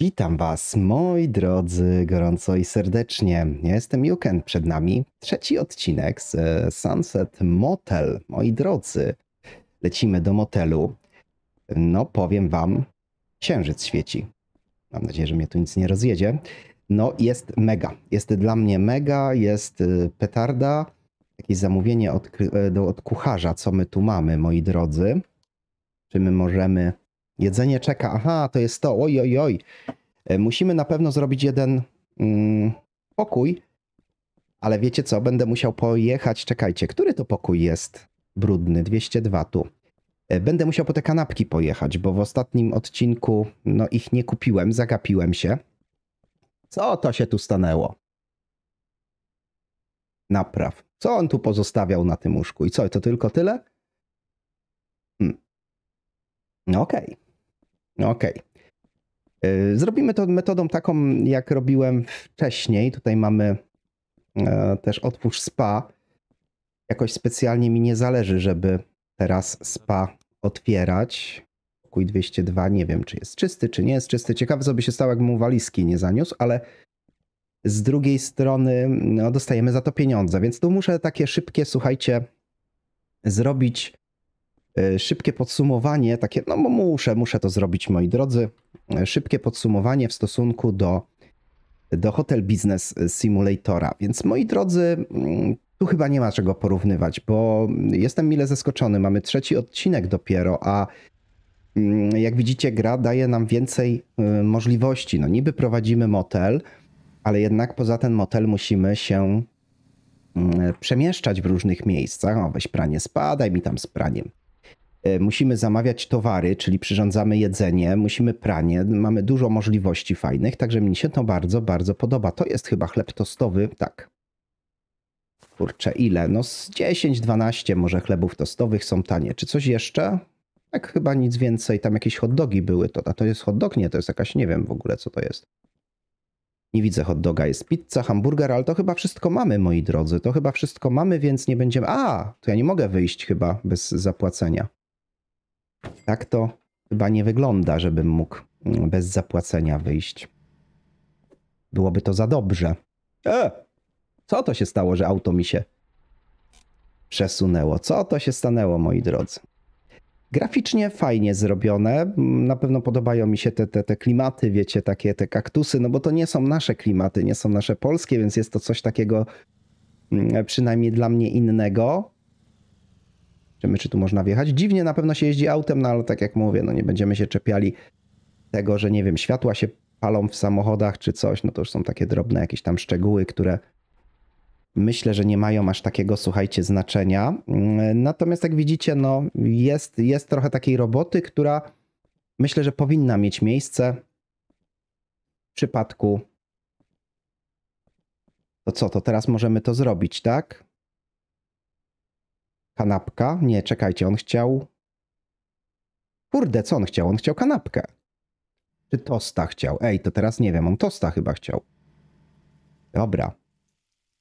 Witam Was, moi drodzy, gorąco i serdecznie. Ja jestem Juken, przed nami trzeci odcinek z e, Sunset Motel. Moi drodzy, lecimy do motelu. No, powiem Wam, księżyc świeci. Mam nadzieję, że mnie tu nic nie rozjedzie. No, jest mega. Jest dla mnie mega, jest e, petarda. Jakieś zamówienie od, e, od kucharza, co my tu mamy, moi drodzy. Czy my możemy Jedzenie czeka. Aha, to jest to. Oj, oj, oj. E, musimy na pewno zrobić jeden mm, pokój. Ale wiecie co? Będę musiał pojechać. Czekajcie, który to pokój jest brudny? 202 tu. E, będę musiał po te kanapki pojechać, bo w ostatnim odcinku no, ich nie kupiłem, zagapiłem się. Co to się tu stanęło? Napraw. Co on tu pozostawiał na tym łóżku? I co, to tylko tyle? Hmm. No okej. Okay. No okej. Okay. Zrobimy to metodą taką, jak robiłem wcześniej. Tutaj mamy e, też otwórz spa. Jakoś specjalnie mi nie zależy, żeby teraz spa otwierać. Pokój 202, nie wiem, czy jest czysty, czy nie jest czysty. Ciekawe, co by się stało, jakby mu walizki nie zaniósł, ale z drugiej strony no, dostajemy za to pieniądze, więc tu muszę takie szybkie, słuchajcie, zrobić E, szybkie podsumowanie, takie, no bo muszę, muszę to zrobić, moi drodzy. E, szybkie podsumowanie w stosunku do, do Hotel Business Simulatora. Więc moi drodzy, mm, tu chyba nie ma czego porównywać, bo jestem mile zaskoczony. Mamy trzeci odcinek dopiero, a mm, jak widzicie, gra daje nam więcej y, możliwości. No, niby prowadzimy motel, ale jednak poza ten motel musimy się mm, przemieszczać w różnych miejscach. O, weź pranie, spadaj mi tam z praniem. E, musimy zamawiać towary, czyli przyrządzamy jedzenie, musimy pranie, mamy dużo możliwości fajnych, także mi się to bardzo, bardzo podoba. To jest chyba chleb tostowy, tak. Kurczę, ile? No z 10-12 może chlebów tostowych są tanie. Czy coś jeszcze? Tak, chyba nic więcej. Tam jakieś hotdogi były. To, a to jest hotdog? Nie, to jest jakaś, nie wiem w ogóle co to jest. Nie widzę hotdoga, jest pizza, hamburger, ale to chyba wszystko mamy, moi drodzy. To chyba wszystko mamy, więc nie będziemy... A, to ja nie mogę wyjść chyba bez zapłacenia. Tak to chyba nie wygląda, żebym mógł mm, bez zapłacenia wyjść. Byłoby to za dobrze. E! Co to się stało, że auto mi się przesunęło? Co to się stanęło, moi drodzy? Graficznie fajnie zrobione. Mm, na pewno podobają mi się te, te, te klimaty, wiecie, takie te kaktusy, no bo to nie są nasze klimaty, nie są nasze polskie, więc jest to coś takiego mm, przynajmniej dla mnie innego my, czy tu można wjechać. Dziwnie na pewno się jeździ autem, no ale tak jak mówię, no nie będziemy się czepiali tego, że nie wiem, światła się palą w samochodach czy coś, no to już są takie drobne jakieś tam szczegóły, które myślę, że nie mają aż takiego, słuchajcie, znaczenia. Natomiast jak widzicie, no jest, jest trochę takiej roboty, która myślę, że powinna mieć miejsce w przypadku to co, to teraz możemy to zrobić, tak? Kanapka? Nie, czekajcie, on chciał... Kurde, co on chciał? On chciał kanapkę. Czy tosta chciał? Ej, to teraz nie wiem, on tosta chyba chciał. Dobra.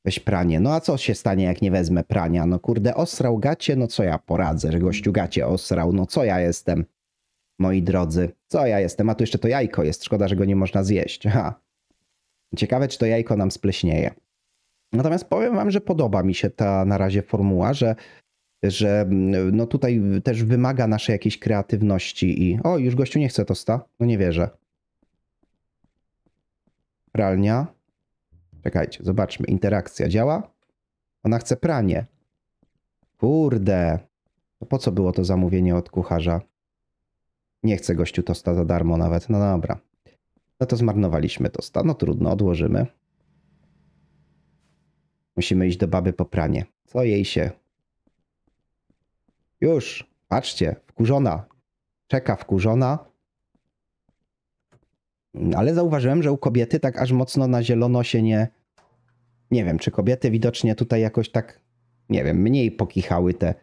Weź pranie. No a co się stanie, jak nie wezmę prania? No kurde, osrał gacie, no co ja poradzę, że gościu gacie osrał, no co ja jestem? Moi drodzy, co ja jestem? A tu jeszcze to jajko jest, szkoda, że go nie można zjeść. Ha. Ciekawe, czy to jajko nam spleśnieje. Natomiast powiem wam, że podoba mi się ta na razie formuła, że że mm, no tutaj też wymaga naszej jakiejś kreatywności i o, już gościu nie chce tosta, no nie wierzę. Pralnia. Czekajcie, zobaczmy, interakcja działa? Ona chce pranie. Kurde. To po co było to zamówienie od kucharza? Nie chce gościu tosta za darmo nawet, no dobra. No to zmarnowaliśmy tosta, no trudno, odłożymy. Musimy iść do baby po pranie. Co jej się już, patrzcie, wkurzona. Czeka wkurzona. Ale zauważyłem, że u kobiety tak aż mocno na zielono się nie. Nie wiem, czy kobiety widocznie tutaj jakoś tak, nie wiem, mniej pokichały te,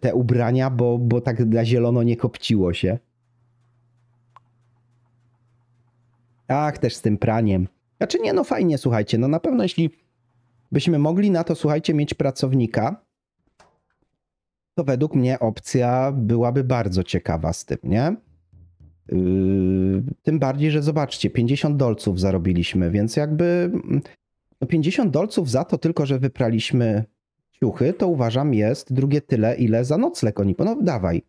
te ubrania, bo, bo tak dla zielono nie kopciło się. Ach, też z tym praniem. Znaczy nie, no fajnie, słuchajcie, no na pewno jeśli byśmy mogli na to, słuchajcie, mieć pracownika, to według mnie opcja byłaby bardzo ciekawa z tym, nie? Yy, tym bardziej, że zobaczcie, 50 dolców zarobiliśmy, więc jakby mm, no 50 dolców za to tylko, że wypraliśmy ciuchy, to uważam jest drugie tyle, ile za nocleg oni, no dawaj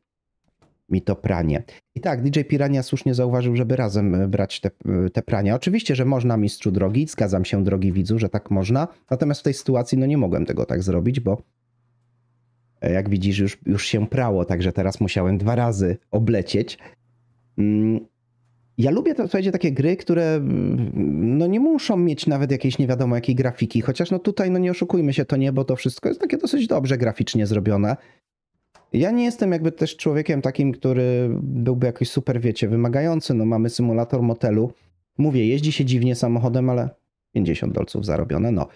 mi to pranie. I tak, DJ Pirania słusznie zauważył, żeby razem e, brać te, e, te prania. Oczywiście, że można, mistrzu drogi, zgadzam się, drogi widzu, że tak można, natomiast w tej sytuacji no nie mogłem tego tak zrobić, bo E, jak widzisz, już, już się prało, także teraz musiałem dwa razy oblecieć. Mm, ja lubię to, słuchajcie, takie gry, które mm, no nie muszą mieć nawet jakiejś nie wiadomo jakiej grafiki, chociaż no tutaj no nie oszukujmy się, to nie, bo to wszystko jest takie dosyć dobrze graficznie zrobione. Ja nie jestem jakby też człowiekiem takim, który byłby jakiś super, wiecie, wymagający. No mamy symulator motelu. Mówię, jeździ się dziwnie samochodem, ale 50 dolców zarobione, no.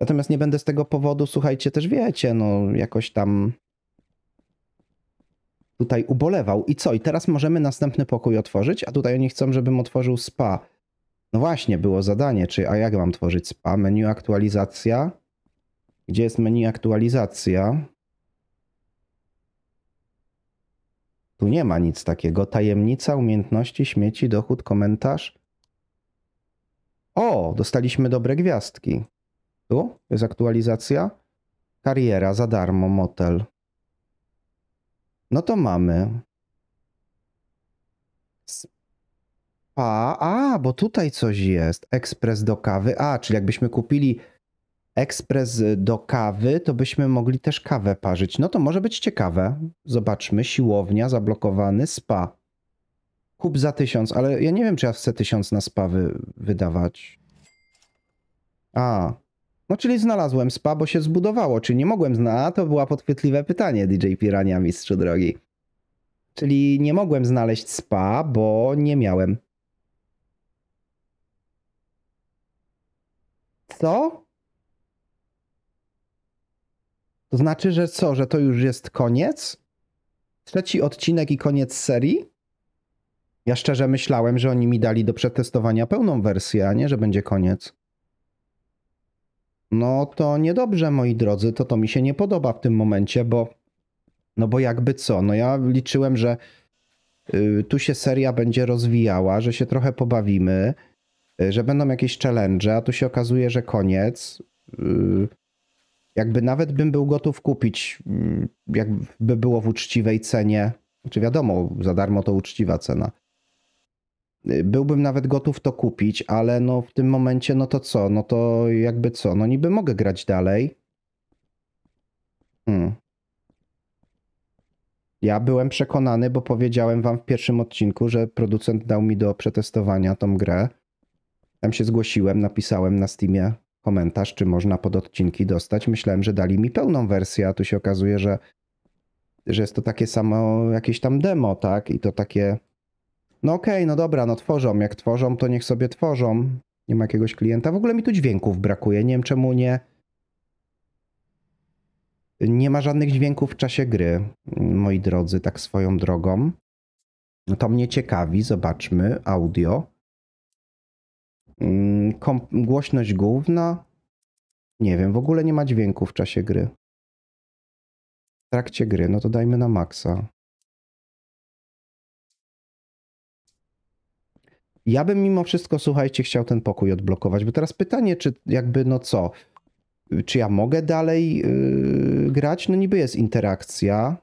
Natomiast nie będę z tego powodu, słuchajcie, też wiecie, no jakoś tam tutaj ubolewał. I co? I teraz możemy następny pokój otworzyć, a tutaj oni chcą, żebym otworzył spa. No właśnie, było zadanie, czy a jak mam tworzyć spa? Menu aktualizacja. Gdzie jest menu aktualizacja? Tu nie ma nic takiego. Tajemnica, umiejętności, śmieci, dochód, komentarz. O, dostaliśmy dobre gwiazdki. Tu jest aktualizacja. Kariera za darmo, motel. No to mamy. Spa. A, bo tutaj coś jest. Ekspres do kawy. A, czyli jakbyśmy kupili ekspres do kawy, to byśmy mogli też kawę parzyć. No to może być ciekawe. Zobaczmy. Siłownia, zablokowany, spa. Kup za tysiąc, ale ja nie wiem, czy ja chcę tysiąc na spa wy wydawać. A, no czyli znalazłem spa, bo się zbudowało. Czy nie mogłem znaleźć? To było podchwytliwe pytanie DJ Pirania, mistrzu drogi. Czyli nie mogłem znaleźć spa, bo nie miałem. Co? To znaczy, że co, że to już jest koniec? Trzeci odcinek i koniec serii? Ja szczerze myślałem, że oni mi dali do przetestowania pełną wersję, a nie, że będzie koniec no to niedobrze, moi drodzy, to to mi się nie podoba w tym momencie, bo no bo jakby co, no ja liczyłem, że y, tu się seria będzie rozwijała, że się trochę pobawimy, y, że będą jakieś challenge, a tu się okazuje, że koniec. Y, jakby nawet bym był gotów kupić, mm, jakby było w uczciwej cenie, czy znaczy wiadomo, za darmo to uczciwa cena byłbym nawet gotów to kupić, ale no w tym momencie, no to co? No to jakby co? No niby mogę grać dalej. Hmm. Ja byłem przekonany, bo powiedziałem wam w pierwszym odcinku, że producent dał mi do przetestowania tą grę. Tam się zgłosiłem, napisałem na Steamie komentarz, czy można pod odcinki dostać. Myślałem, że dali mi pełną wersję, a tu się okazuje, że, że jest to takie samo jakieś tam demo, tak? I to takie no okej, okay, no dobra, no tworzą. Jak tworzą, to niech sobie tworzą. Nie ma jakiegoś klienta. W ogóle mi tu dźwięków brakuje. Nie wiem czemu nie. Nie ma żadnych dźwięków w czasie gry, moi drodzy, tak swoją drogą. No To mnie ciekawi, zobaczmy. Audio. Mm, kom głośność główna. Nie wiem, w ogóle nie ma dźwięku w czasie gry. W trakcie gry, no to dajmy na maksa. Ja bym mimo wszystko, słuchajcie, chciał ten pokój odblokować, bo teraz pytanie, czy jakby, no co, czy ja mogę dalej yy, grać? No niby jest interakcja.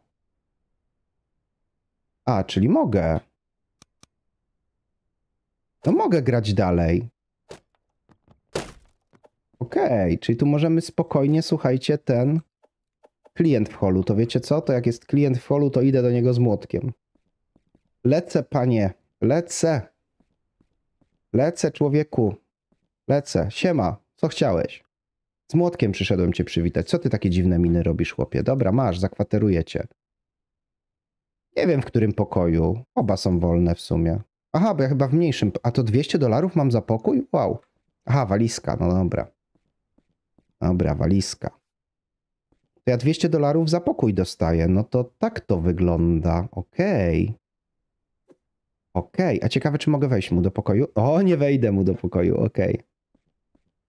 A, czyli mogę. To mogę grać dalej. Okej, okay, czyli tu możemy spokojnie, słuchajcie, ten klient w holu. To wiecie co? To jak jest klient w holu, to idę do niego z młotkiem. Lecę, panie, lecę. Lecę, człowieku. Lecę. Siema, co chciałeś? Z młotkiem przyszedłem cię przywitać. Co ty takie dziwne miny robisz, chłopie? Dobra, masz, zakwateruję cię. Nie wiem, w którym pokoju. Oba są wolne w sumie. Aha, bo ja chyba w mniejszym. A to 200 dolarów mam za pokój? Wow. Aha, walizka, no dobra. Dobra, walizka. To ja 200 dolarów za pokój dostaję. No to tak to wygląda. Okej. Okay. Okej, okay. a ciekawe, czy mogę wejść mu do pokoju? O, nie wejdę mu do pokoju, okej. Okay.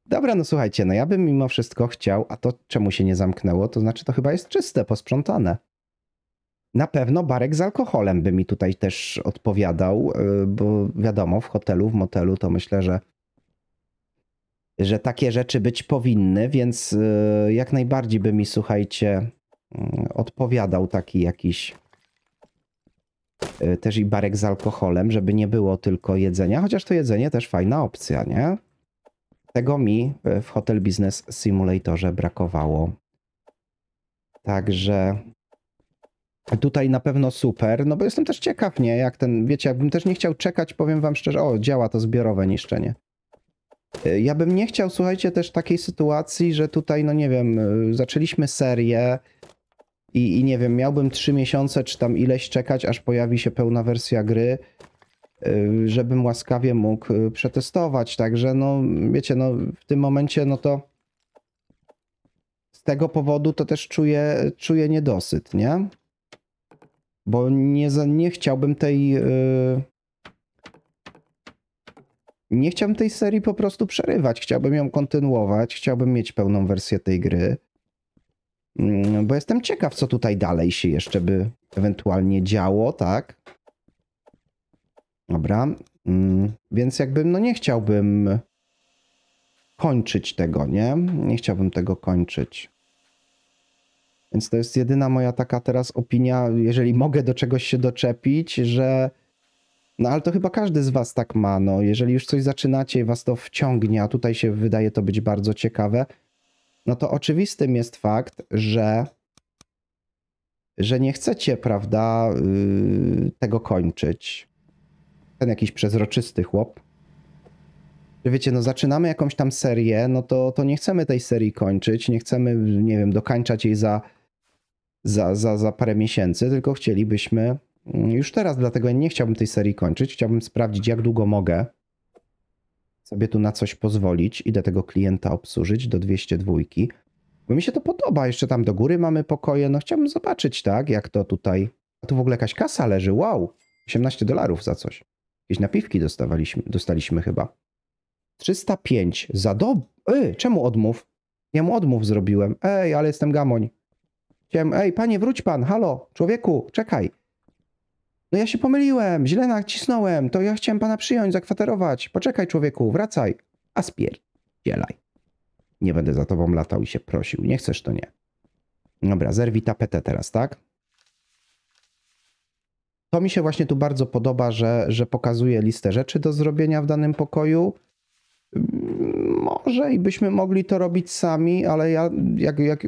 Dobra, no słuchajcie, no ja bym mimo wszystko chciał, a to czemu się nie zamknęło, to znaczy to chyba jest czyste, posprzątane. Na pewno barek z alkoholem by mi tutaj też odpowiadał, y, bo wiadomo, w hotelu, w motelu to myślę, że, że takie rzeczy być powinny, więc y, jak najbardziej by mi, słuchajcie, mm, odpowiadał taki jakiś E, też i barek z alkoholem, żeby nie było tylko jedzenia, chociaż to jedzenie też fajna opcja, nie? Tego mi e, w Hotel Business Simulatorze brakowało. Także tutaj na pewno super, no bo jestem też ciekaw, nie? Jak ten, wiecie, jakbym też nie chciał czekać, powiem wam szczerze, o, działa to zbiorowe niszczenie. E, ja bym nie chciał, słuchajcie, też takiej sytuacji, że tutaj, no nie wiem, zaczęliśmy serię, i, i nie wiem, miałbym 3 miesiące czy tam ileś czekać, aż pojawi się pełna wersja gry, y, żebym łaskawie mógł y, przetestować. Także no, wiecie, no, w tym momencie no to z tego powodu to też czuję, czuję niedosyt, nie? Bo nie, nie chciałbym tej... Yy... Nie chciałbym tej serii po prostu przerywać. Chciałbym ją kontynuować, chciałbym mieć pełną wersję tej gry. Mm, bo jestem ciekaw, co tutaj dalej się jeszcze by ewentualnie działo, tak? Dobra. Mm, więc jakbym, no nie chciałbym kończyć tego, nie? Nie chciałbym tego kończyć. Więc to jest jedyna moja taka teraz opinia, jeżeli mogę do czegoś się doczepić, że. No ale to chyba każdy z Was tak ma. No, jeżeli już coś zaczynacie i Was to wciągnie, a tutaj się wydaje to być bardzo ciekawe, no to oczywistym jest fakt, że, że nie chcecie, prawda, y, tego kończyć. Ten jakiś przezroczysty chłop. Że wiecie, no zaczynamy jakąś tam serię, no to, to nie chcemy tej serii kończyć, nie chcemy, nie wiem, dokańczać jej za, za, za, za parę miesięcy, tylko chcielibyśmy mm, już teraz, dlatego nie chciałbym tej serii kończyć. Chciałbym sprawdzić, jak długo mogę sobie tu na coś pozwolić, idę tego klienta obsłużyć do 202, bo mi się to podoba. Jeszcze tam do góry mamy pokoje, no chciałbym zobaczyć, tak, jak to tutaj. A tu w ogóle jakaś kasa leży, wow, 18 dolarów za coś. Jakieś napiwki dostawaliśmy, dostaliśmy chyba. 305 za dobę. E, czemu odmów? Ja mu odmów zrobiłem. Ej, ale jestem gamoń. Chciałem, ej, panie, wróć pan, halo, człowieku, czekaj. No ja się pomyliłem, źle nacisnąłem, to ja chciałem pana przyjąć, zakwaterować. Poczekaj człowieku, wracaj. A spierdzielaj. Nie będę za tobą latał i się prosił. Nie chcesz to nie. Dobra, zerwij tapetę teraz, tak? To mi się właśnie tu bardzo podoba, że, że pokazuje listę rzeczy do zrobienia w danym pokoju. Mm, może i byśmy mogli to robić sami, ale ja jak, jak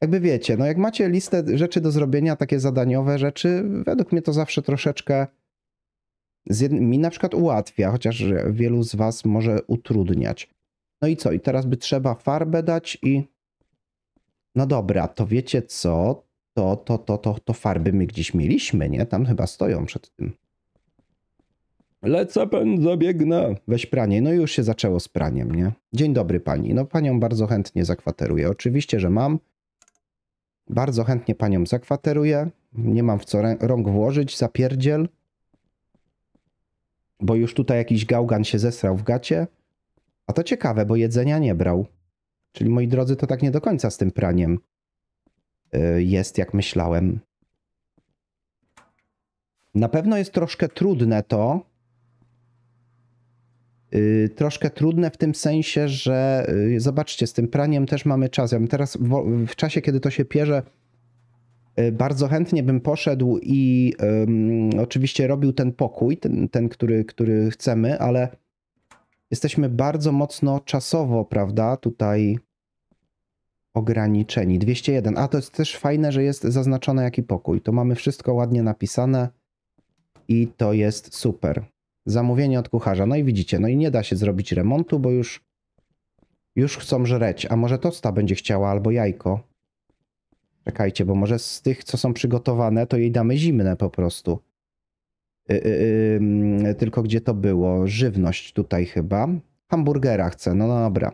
jakby wiecie, no jak macie listę rzeczy do zrobienia, takie zadaniowe rzeczy, według mnie to zawsze troszeczkę mi na przykład ułatwia, chociaż wielu z was może utrudniać. No i co? I teraz by trzeba farbę dać i no dobra, to wiecie co? To, to, to, to, to farby my gdzieś mieliśmy, nie? Tam chyba stoją przed tym. Lecę, pan zabiegnę. Weź pranie. No już się zaczęło z praniem, nie? Dzień dobry pani. No panią bardzo chętnie zakwateruję. Oczywiście, że mam. Bardzo chętnie panią zakwateruję. Nie mam w co rąk włożyć, zapierdziel. Bo już tutaj jakiś gałgan się zesrał w gacie. A to ciekawe, bo jedzenia nie brał. Czyli moi drodzy, to tak nie do końca z tym praniem y, jest, jak myślałem. Na pewno jest troszkę trudne to, Y, troszkę trudne w tym sensie, że y, zobaczcie, z tym praniem też mamy czas. Ja bym teraz w, czasie, kiedy to się pierze, y, bardzo chętnie bym poszedł i um, oczywiście robił ten pokój, ten, ten który, który chcemy, ale jesteśmy bardzo mocno czasowo, prawda, tutaj ograniczeni. 201. A to jest też fajne, że jest zaznaczone jaki pokój. To mamy wszystko ładnie napisane i to jest super zamówienie od kucharza. No i widzicie, no i nie da się zrobić remontu, bo już, już chcą żreć. A może tosta będzie chciała albo jajko? Czekajcie, bo może z tych, co są przygotowane, to jej damy zimne po prostu. Yy, yy, yy, tylko gdzie to było? Żywność tutaj chyba. Hamburgera chcę, no, no dobra.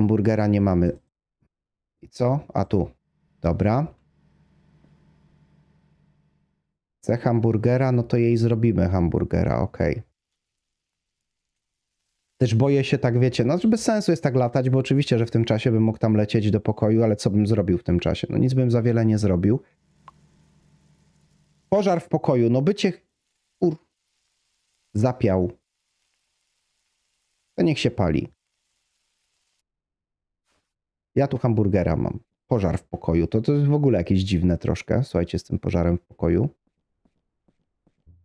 Hamburgera nie mamy. I co? A tu. Dobra. Chce hamburgera, no to jej zrobimy hamburgera, okej. Okay. Też boję się, tak wiecie, no bez sensu jest tak latać, bo oczywiście, że w tym czasie bym mógł tam lecieć do pokoju, ale co bym zrobił w tym czasie? No nic bym za wiele nie zrobił. Pożar w pokoju, no bycie... Ur... Zapiał. To niech się pali. Ja tu hamburgera mam. Pożar w pokoju. To, to jest w ogóle jakieś dziwne troszkę. Słuchajcie, z tym pożarem w pokoju.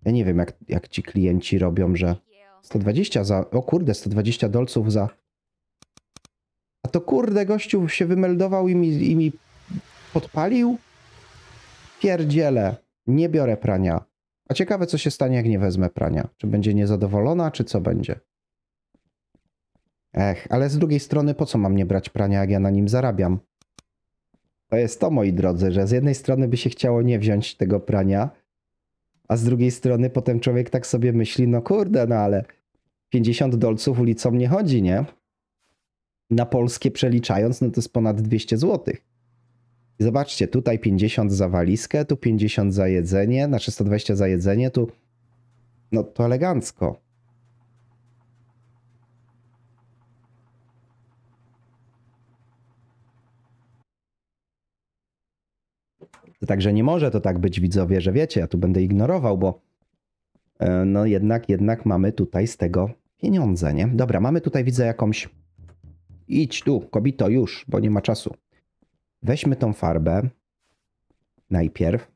Ja nie wiem, jak, jak ci klienci robią, że 120 za... O kurde, 120 dolców za... A to kurde, gościu się wymeldował i mi, i mi podpalił? Pierdziele, nie biorę prania. A ciekawe, co się stanie, jak nie wezmę prania. Czy będzie niezadowolona, czy co będzie? Ech, ale z drugiej strony, po co mam nie brać prania, jak ja na nim zarabiam? To jest to, moi drodzy, że z jednej strony by się chciało nie wziąć tego prania, a z drugiej strony potem człowiek tak sobie myśli, no kurde, no ale 50 dolców ulicą nie chodzi, nie? Na polskie przeliczając, no to jest ponad 200 złotych. I zobaczcie, tutaj 50 za walizkę, tu 50 za jedzenie, znaczy 120 za jedzenie, tu no to elegancko. Także nie może to tak być, widzowie, że wiecie, ja tu będę ignorował, bo e, no jednak, jednak mamy tutaj z tego pieniądze, nie? Dobra, mamy tutaj, widzę jakąś... Idź tu, kobito, już, bo nie ma czasu. Weźmy tą farbę najpierw.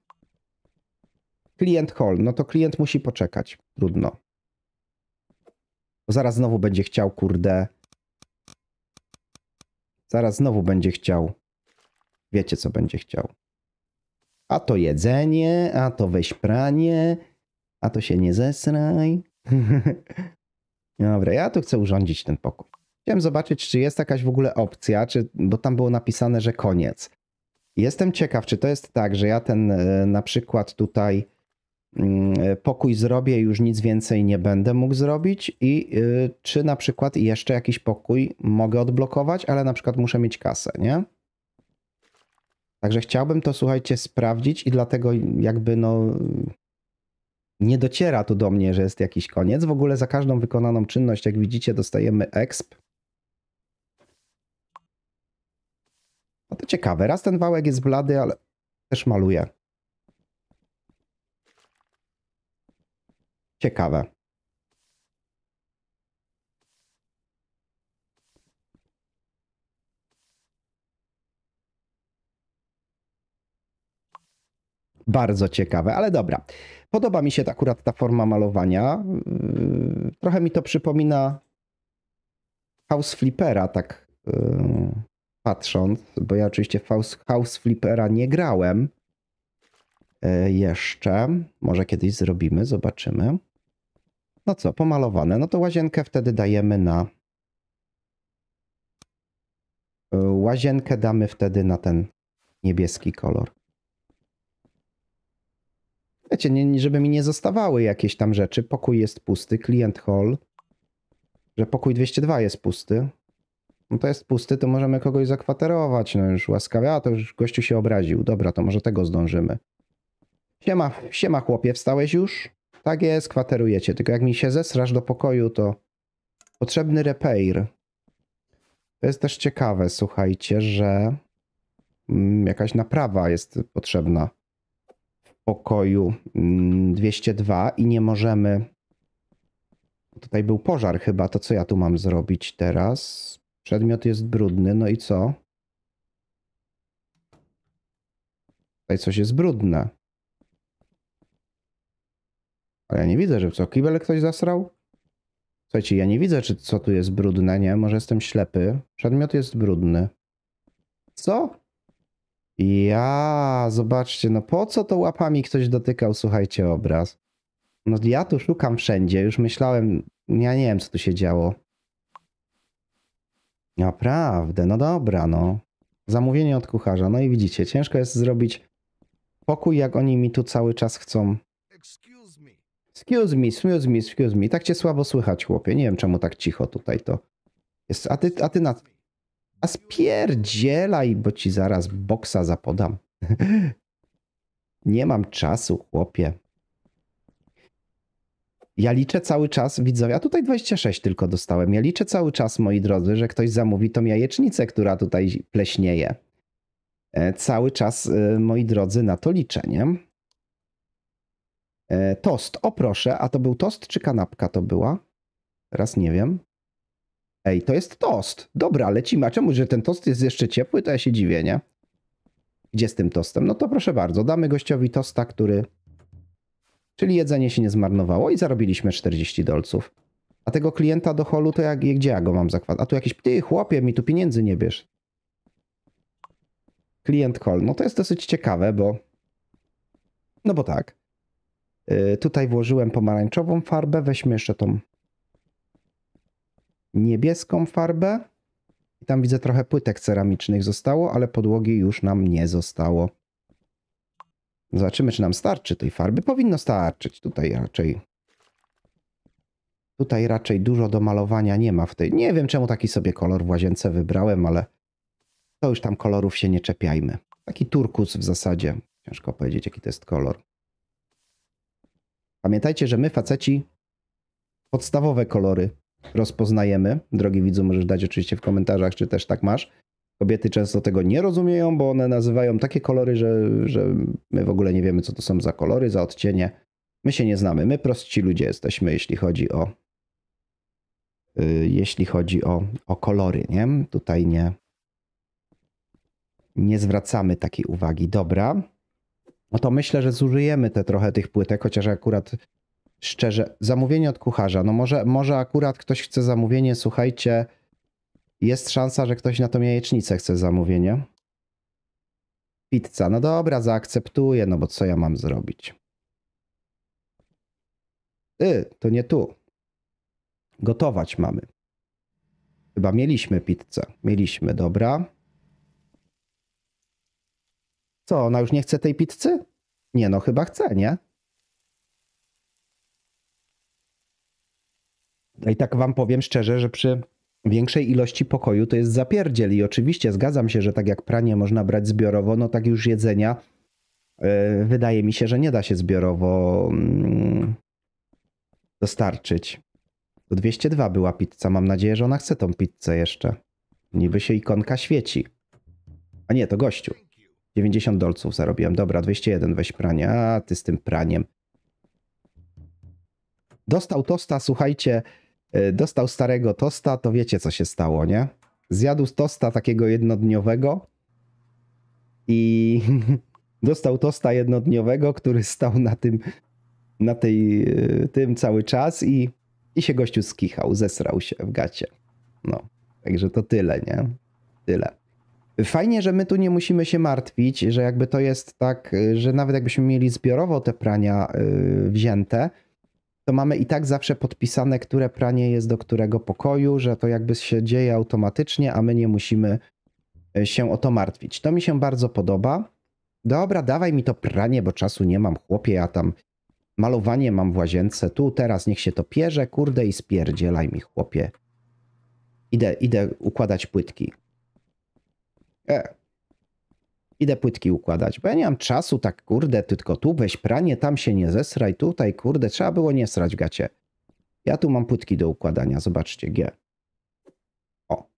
Klient hall, no to klient musi poczekać, trudno. Bo zaraz znowu będzie chciał, kurde... Zaraz znowu będzie chciał. Wiecie, co będzie chciał. A to jedzenie, a to weź pranie, a to się nie zesraj. Dobra, ja tu chcę urządzić ten pokój. Chciałem zobaczyć, czy jest jakaś w ogóle opcja, czy, bo tam było napisane, że koniec. Jestem ciekaw, czy to jest tak, że ja ten e, na przykład tutaj mm, e, pokój zrobię, już nic więcej nie będę mógł zrobić i e, czy na przykład jeszcze jakiś pokój mogę odblokować, ale na przykład muszę mieć kasę, nie? Także chciałbym to, słuchajcie, sprawdzić i dlatego jakby no nie dociera tu do mnie, że jest jakiś koniec. W ogóle za każdą wykonaną czynność, jak widzicie, dostajemy exp. No to ciekawe. Raz ten wałek jest blady, ale też maluje. Ciekawe. bardzo ciekawe, ale dobra. Podoba mi się akurat ta forma malowania. Yy, trochę mi to przypomina House Flippera, tak yy, patrząc, bo ja oczywiście House, House Flippera nie grałem yy, jeszcze. Może kiedyś zrobimy, zobaczymy. No co, pomalowane. No to łazienkę wtedy dajemy na... Łazienkę damy wtedy na ten niebieski kolor wiecie, nie, żeby mi nie zostawały jakieś tam rzeczy. Pokój jest pusty, klient hall, że pokój 202 jest pusty. No to jest pusty, to możemy kogoś zakwaterować. No już łaskawie, a to już gościu się obraził. Dobra, to może tego zdążymy. Siema, siema chłopie, wstałeś już? Tak jest, kwaterujecie. Tylko jak mi się zesrasz do pokoju, to potrzebny repair. To jest też ciekawe, słuchajcie, że mm, jakaś naprawa jest potrzebna pokoju 202 mm, i nie możemy. Tutaj był pożar chyba, to co ja tu mam zrobić teraz? Przedmiot jest brudny, no i co? Tutaj coś jest brudne. Ale ja nie widzę, że co, kibel ktoś zasrał? Słuchajcie, ja nie widzę, czy co tu jest brudne, nie? Może jestem ślepy. Przedmiot jest brudny. Co? Ja, zobaczcie, no po co to łapami ktoś dotykał, słuchajcie, obraz? No ja tu szukam wszędzie, już myślałem, ja nie wiem, co tu się działo. Naprawdę, no dobra, no. Zamówienie od kucharza, no i widzicie, ciężko jest zrobić pokój, jak oni mi tu cały czas chcą. Excuse me, excuse me, excuse me. Tak cię słabo słychać, chłopie. Nie wiem, czemu tak cicho tutaj to jest. A ty, a ty na, a spierdzielaj, bo ci zaraz boksa zapodam. Nie mam czasu, chłopie. Ja liczę cały czas, widzowie, a tutaj 26 tylko dostałem. Ja liczę cały czas, moi drodzy, że ktoś zamówi tą jajecznicę, która tutaj pleśnieje. E, cały czas, e, moi drodzy, na to liczę, nie? E, tost, o proszę, a to był tost czy kanapka to była? Teraz nie wiem. Ej, to jest tost. Dobra, lecimy. A czemu, że ten tost jest jeszcze ciepły, to ja się dziwię, nie? Gdzie z tym tostem? No to proszę bardzo, damy gościowi tosta, który... Czyli jedzenie się nie zmarnowało i zarobiliśmy 40 dolców. A tego klienta do holu to jak, gdzie ja go mam zakładać? A tu jakiś, ty chłopie, mi tu pieniędzy nie bierz. Klient hall. No to jest dosyć ciekawe, bo... No bo tak. Yy, tutaj włożyłem pomarańczową farbę, weźmy jeszcze tą niebieską farbę. I tam widzę trochę płytek ceramicznych zostało, ale podłogi już nam nie zostało. Zobaczymy, czy nam starczy tej farby. Powinno starczyć. Tutaj raczej Tutaj raczej dużo do malowania nie ma w tej. Nie wiem czemu taki sobie kolor w łazience wybrałem, ale to już tam kolorów się nie czepiajmy. Taki turkus w zasadzie. Ciężko powiedzieć jaki to jest kolor. Pamiętajcie, że my faceci podstawowe kolory rozpoznajemy. Drogi widzu, możesz dać oczywiście w komentarzach, czy też tak masz. Kobiety często tego nie rozumieją, bo one nazywają takie kolory, że, że my w ogóle nie wiemy, co to są za kolory, za odcienie. My się nie znamy. My prostsi ludzie jesteśmy, jeśli chodzi o y, jeśli chodzi o, o kolory, nie? Tutaj nie nie zwracamy takiej uwagi. Dobra. No to myślę, że zużyjemy te trochę tych płytek, chociaż akurat szczerze, zamówienie od kucharza. No może, może akurat ktoś chce zamówienie, słuchajcie, jest szansa, że ktoś na tą jajecznicę chce zamówienie. Pizza, no dobra, zaakceptuję, no bo co ja mam zrobić? Y, to nie tu. Gotować mamy. Chyba mieliśmy pizzę. Mieliśmy, dobra. Co, ona już nie chce tej pizzy? Nie, no chyba chce, nie? No i tak wam powiem szczerze, że przy większej ilości pokoju to jest zapierdziel. I oczywiście zgadzam się, że tak jak pranie można brać zbiorowo, no tak już jedzenia e, wydaje mi się, że nie da się zbiorowo mm, dostarczyć. To 202 była pizza. Mam nadzieję, że ona chce tą pizzę jeszcze. Niby się ikonka świeci. A nie, to gościu. 90 dolców zarobiłem. Dobra, 201 weź pranie. A, ty z tym praniem. Dostał tosta, słuchajcie, E, dostał starego tosta, to wiecie co się stało, nie? Zjadł tosta takiego jednodniowego i dostał tosta jednodniowego, który stał na tym, na tej, e, tym cały czas i, i się gościu skichał, zesrał się w gacie. No, także to tyle, nie? Tyle. Fajnie, że my tu nie musimy się martwić, że jakby to jest tak, e, że nawet jakbyśmy mieli zbiorowo te prania wzięte, to mamy i tak zawsze podpisane, które pranie jest do którego pokoju, że to jakby się dzieje automatycznie, a my nie musimy e, się o to martwić. To mi się bardzo podoba. Dobra, dawaj mi to pranie, bo czasu nie mam, chłopie, ja tam malowanie mam w łazience, tu teraz niech się to pierze, kurde i spierdzielaj mi, chłopie. Idę, idę układać płytki. E, idę płytki układać, bo ja nie mam czasu tak, kurde, tylko tu weź pranie, tam się nie zesraj, tutaj, kurde, trzeba było nie srać gacie. Ja tu mam płytki do układania, zobaczcie, G. O.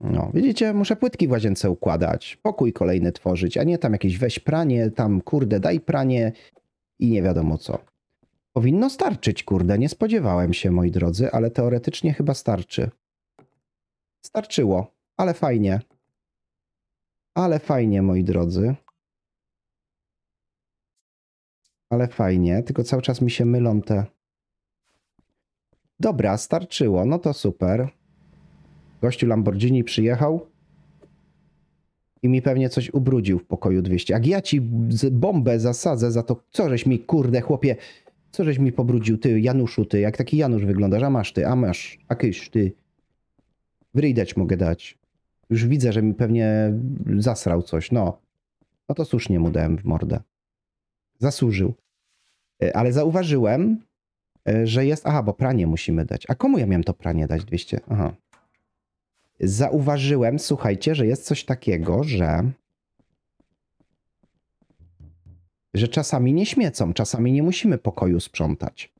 No, widzicie, muszę płytki w łazience układać, pokój kolejny tworzyć, a nie tam jakieś weź pranie, tam, kurde, daj pranie i nie wiadomo co. Powinno starczyć, kurde, nie spodziewałem się, moi drodzy, ale teoretycznie chyba starczy. Starczyło, ale fajnie. Ale fajnie, moi drodzy. Ale fajnie, tylko cały czas mi się mylą te... Dobra, starczyło, no to super. Gościu Lamborghini przyjechał i mi pewnie coś ubrudził w pokoju 200. Jak ja ci bombę zasadzę za to, co żeś mi, kurde, chłopie, co żeś mi pobrudził, ty, Januszu, ty, jak taki Janusz wyglądasz, a masz ty, a masz, a kysz, ty. Wyridać mogę dać. Już widzę, że mi pewnie zasrał coś. No, no to słusznie mu dałem w mordę. Zasłużył. E, ale zauważyłem, e, że jest... Aha, bo pranie musimy dać. A komu ja miałem to pranie dać? 200? Aha. Zauważyłem, słuchajcie, że jest coś takiego, że... Że czasami nie śmiecą, czasami nie musimy pokoju sprzątać.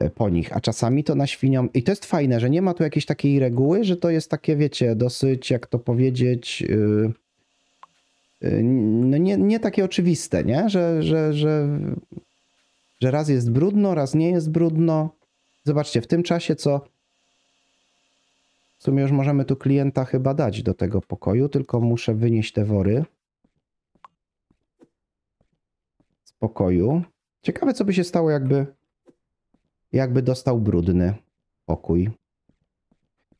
E, po nich, a czasami to na świnią. I to jest fajne, że nie ma tu jakiejś takiej reguły, że to jest takie, wiecie, dosyć, jak to powiedzieć, yy, yy, no nie, nie takie oczywiste, nie? Że, że, że, że raz jest brudno, raz nie jest brudno. Zobaczcie, w tym czasie, co w sumie już możemy tu klienta chyba dać do tego pokoju, tylko muszę wynieść te wory z pokoju. Ciekawe, co by się stało, jakby jakby dostał brudny pokój.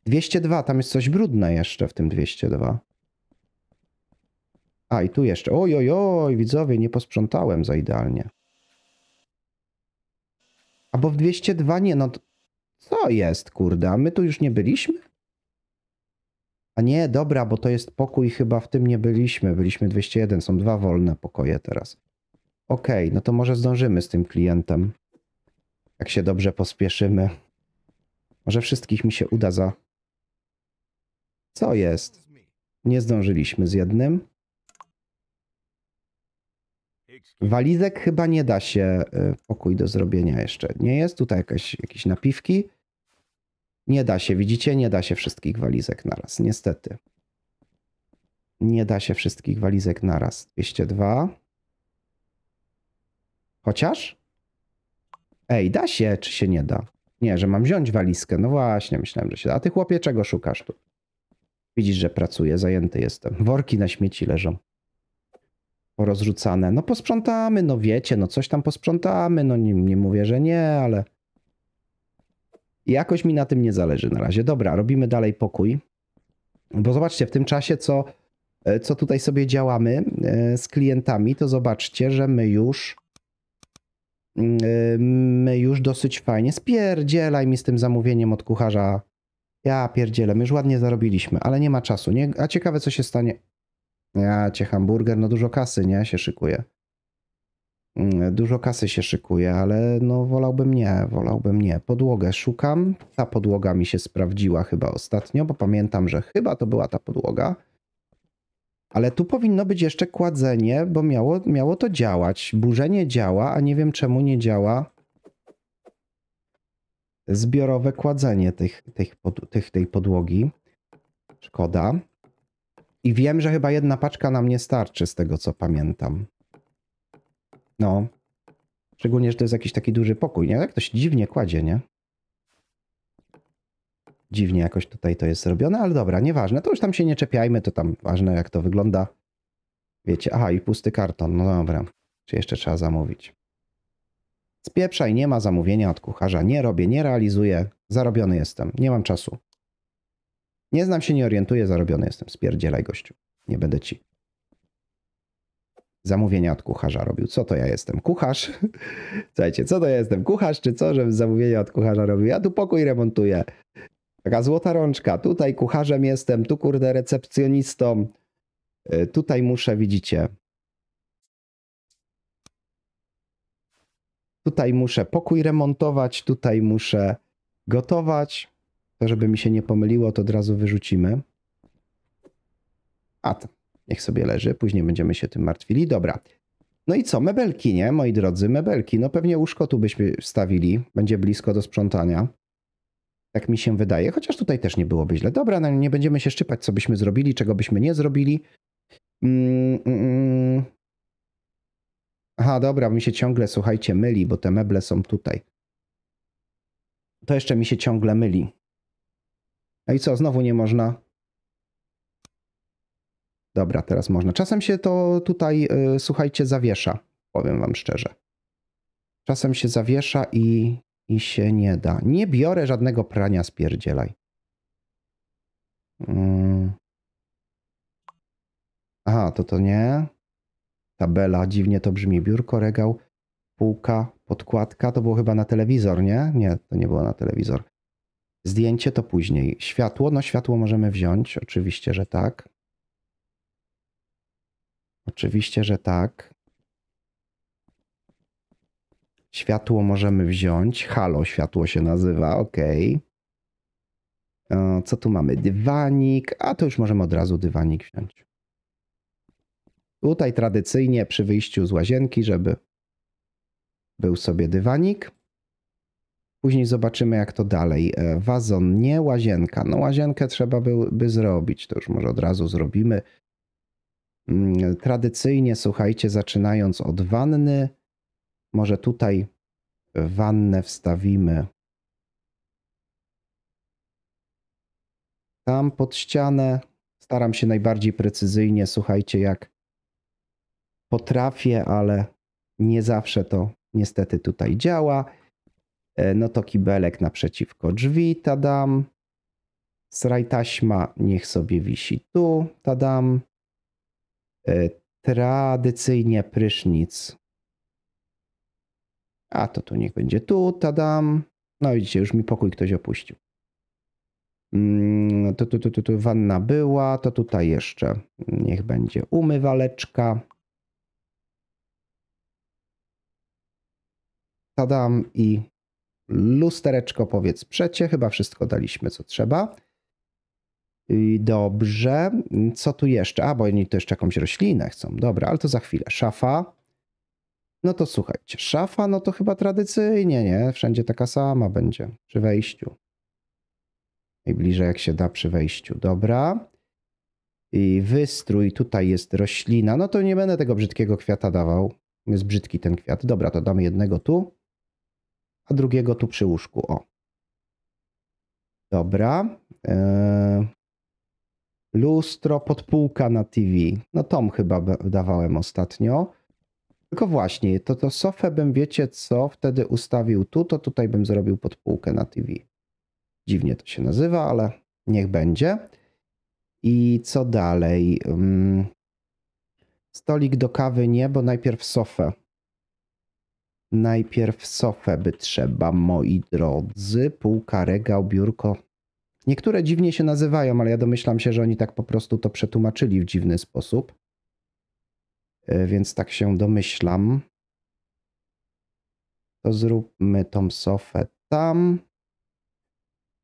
202, tam jest coś brudne jeszcze w tym 202. A, i tu jeszcze. Oj, oj, oj, widzowie, nie posprzątałem za idealnie. A bo w 202 nie, no co jest, kurde, a my tu już nie byliśmy? A nie, dobra, bo to jest pokój, chyba w tym nie byliśmy. Byliśmy 201, są dwa wolne pokoje teraz. Okej, okay, no to może zdążymy z tym klientem. Jak się dobrze pospieszymy. Może wszystkich mi się uda za... Co jest? Nie zdążyliśmy z jednym. Walizek chyba nie da się y, pokój do zrobienia jeszcze. Nie jest tutaj jakieś jakieś napiwki. Nie da się, widzicie? Nie da się wszystkich walizek naraz, niestety. Nie da się wszystkich walizek naraz. 202. Chociaż? Ej, da się, czy się nie da? Nie, że mam wziąć walizkę. No właśnie, myślałem, że się da. A ty chłopie, czego szukasz tu? Widzisz, że pracuję, zajęty jestem. Worki na śmieci leżą. Porozrzucane. No posprzątamy, no wiecie, no coś tam posprzątamy. No nie, nie mówię, że nie, ale... jakoś mi na tym nie zależy na razie. Dobra, robimy dalej pokój. Bo zobaczcie, w tym czasie, co, e, co tutaj sobie działamy e, z klientami, to zobaczcie, że my już Mm, y, my już dosyć fajnie. Spierdzielaj mi z tym zamówieniem od kucharza. Ja pierdzielę, my już ładnie zarobiliśmy, ale nie ma czasu. Nie? A ciekawe, co się stanie. Ja cię hamburger, no dużo kasy, nie? Się szykuje. Mm, dużo kasy się szykuje, ale no wolałbym nie, wolałbym nie. Podłogę szukam. Ta podłoga mi się sprawdziła chyba ostatnio, bo pamiętam, że chyba to była ta podłoga. Ale tu powinno być jeszcze kładzenie, bo miało, miało to działać. Burzenie działa, a nie wiem czemu nie działa zbiorowe kładzenie tych, tych, tych, tej podłogi. Szkoda. I wiem, że chyba jedna paczka nam nie starczy, z tego co pamiętam. No. Szczególnie, że to jest jakiś taki duży pokój, nie? Jak to się dziwnie kładzie, nie? Dziwnie jakoś tutaj to jest zrobione, ale dobra, nieważne. To już tam się nie czepiajmy, to tam ważne jak to wygląda. Wiecie, aha i pusty karton, no dobra. Czy jeszcze trzeba zamówić? Spieprzaj, nie ma zamówienia od kucharza. Nie robię, nie realizuję. Zarobiony jestem, nie mam czasu. Nie znam się, nie orientuję, zarobiony jestem. Spierdzielaj gościu, nie będę ci. Zamówienia od kucharza robił. Co to ja jestem? Kucharz? Słuchajcie, co to ja jestem? Kucharz czy co, że zamówienia od kucharza robił? Ja tu pokój remontuję. Taka złota rączka. Tutaj kucharzem jestem, tu kurde recepcjonistą. E, tutaj muszę, widzicie. Tutaj muszę pokój remontować, tutaj muszę gotować. To, żeby mi się nie pomyliło, to od razu wyrzucimy. A, to niech sobie leży, później będziemy się tym martwili. Dobra. No i co, mebelki, nie? Moi drodzy, mebelki. No pewnie łóżko tu byśmy wstawili, będzie blisko do sprzątania. Tak mi się wydaje. Chociaż tutaj też nie byłoby źle. Dobra, no nie będziemy się szczypać, co byśmy zrobili, czego byśmy nie zrobili. Mm, mm, mm. Aha, dobra, mi się ciągle, słuchajcie, myli, bo te meble są tutaj. To jeszcze mi się ciągle myli. No i co, znowu nie można? Dobra, teraz można. Czasem się to tutaj, y, słuchajcie, zawiesza, powiem wam szczerze. Czasem się zawiesza i i się nie da. Nie biorę żadnego prania spierdzielaj. Hmm. Aha, to to nie. Tabela, dziwnie to brzmi. Biurko, regał, półka, podkładka. To było chyba na telewizor, nie? Nie, to nie było na telewizor. Zdjęcie to później. Światło, no światło możemy wziąć, oczywiście, że tak. Oczywiście, że tak. Światło możemy wziąć. Halo, światło się nazywa, ok. E, co tu mamy? Dywanik. A to już możemy od razu dywanik wziąć. Tutaj tradycyjnie przy wyjściu z łazienki, żeby był sobie dywanik. Później zobaczymy, jak to dalej. E, wazon, nie łazienka. No łazienkę trzeba by, by zrobić. To już może od razu zrobimy. Mm, tradycyjnie, słuchajcie, zaczynając od wanny, może tutaj wannę wstawimy. Tam pod ścianę. Staram się najbardziej precyzyjnie, słuchajcie, jak potrafię, ale nie zawsze to niestety tutaj działa. E, no to kibelek naprzeciwko drzwi, tadam. Sraj taśma niech sobie wisi tu, tadam. E, tradycyjnie prysznic a to tu niech będzie tu, tadam. No widzicie, już mi pokój ktoś opuścił. Mm, to tu, tu, tu, tu wanna była, to tutaj jeszcze niech będzie umywaleczka. Tadam i lustereczko powiedz przecie, chyba wszystko daliśmy co trzeba. I dobrze, co tu jeszcze? A, bo oni to jeszcze jakąś roślinę chcą. Dobra, ale to za chwilę. Szafa. No to słuchajcie, szafa, no to chyba tradycyjnie, nie? Wszędzie taka sama będzie przy wejściu. Najbliżej jak się da przy wejściu. Dobra. I wystrój, tutaj jest roślina. No to nie będę tego brzydkiego kwiata dawał. Jest brzydki ten kwiat. Dobra, to damy jednego tu, a drugiego tu przy łóżku. O. Dobra. E, lustro, podpółka na TV. No tom chyba dawałem ostatnio. Tylko właśnie, to, to sofę bym, wiecie co, wtedy ustawił tu, to tutaj bym zrobił podpółkę na TV. Dziwnie to się nazywa, ale niech będzie. I co dalej? Mm, stolik do kawy nie, bo najpierw sofę. Najpierw sofę by trzeba, moi drodzy. Półka, regał, biurko. Niektóre dziwnie się nazywają, ale ja domyślam się, że oni tak po prostu to przetłumaczyli w dziwny sposób. E, więc tak się domyślam. To zróbmy tą sofę tam.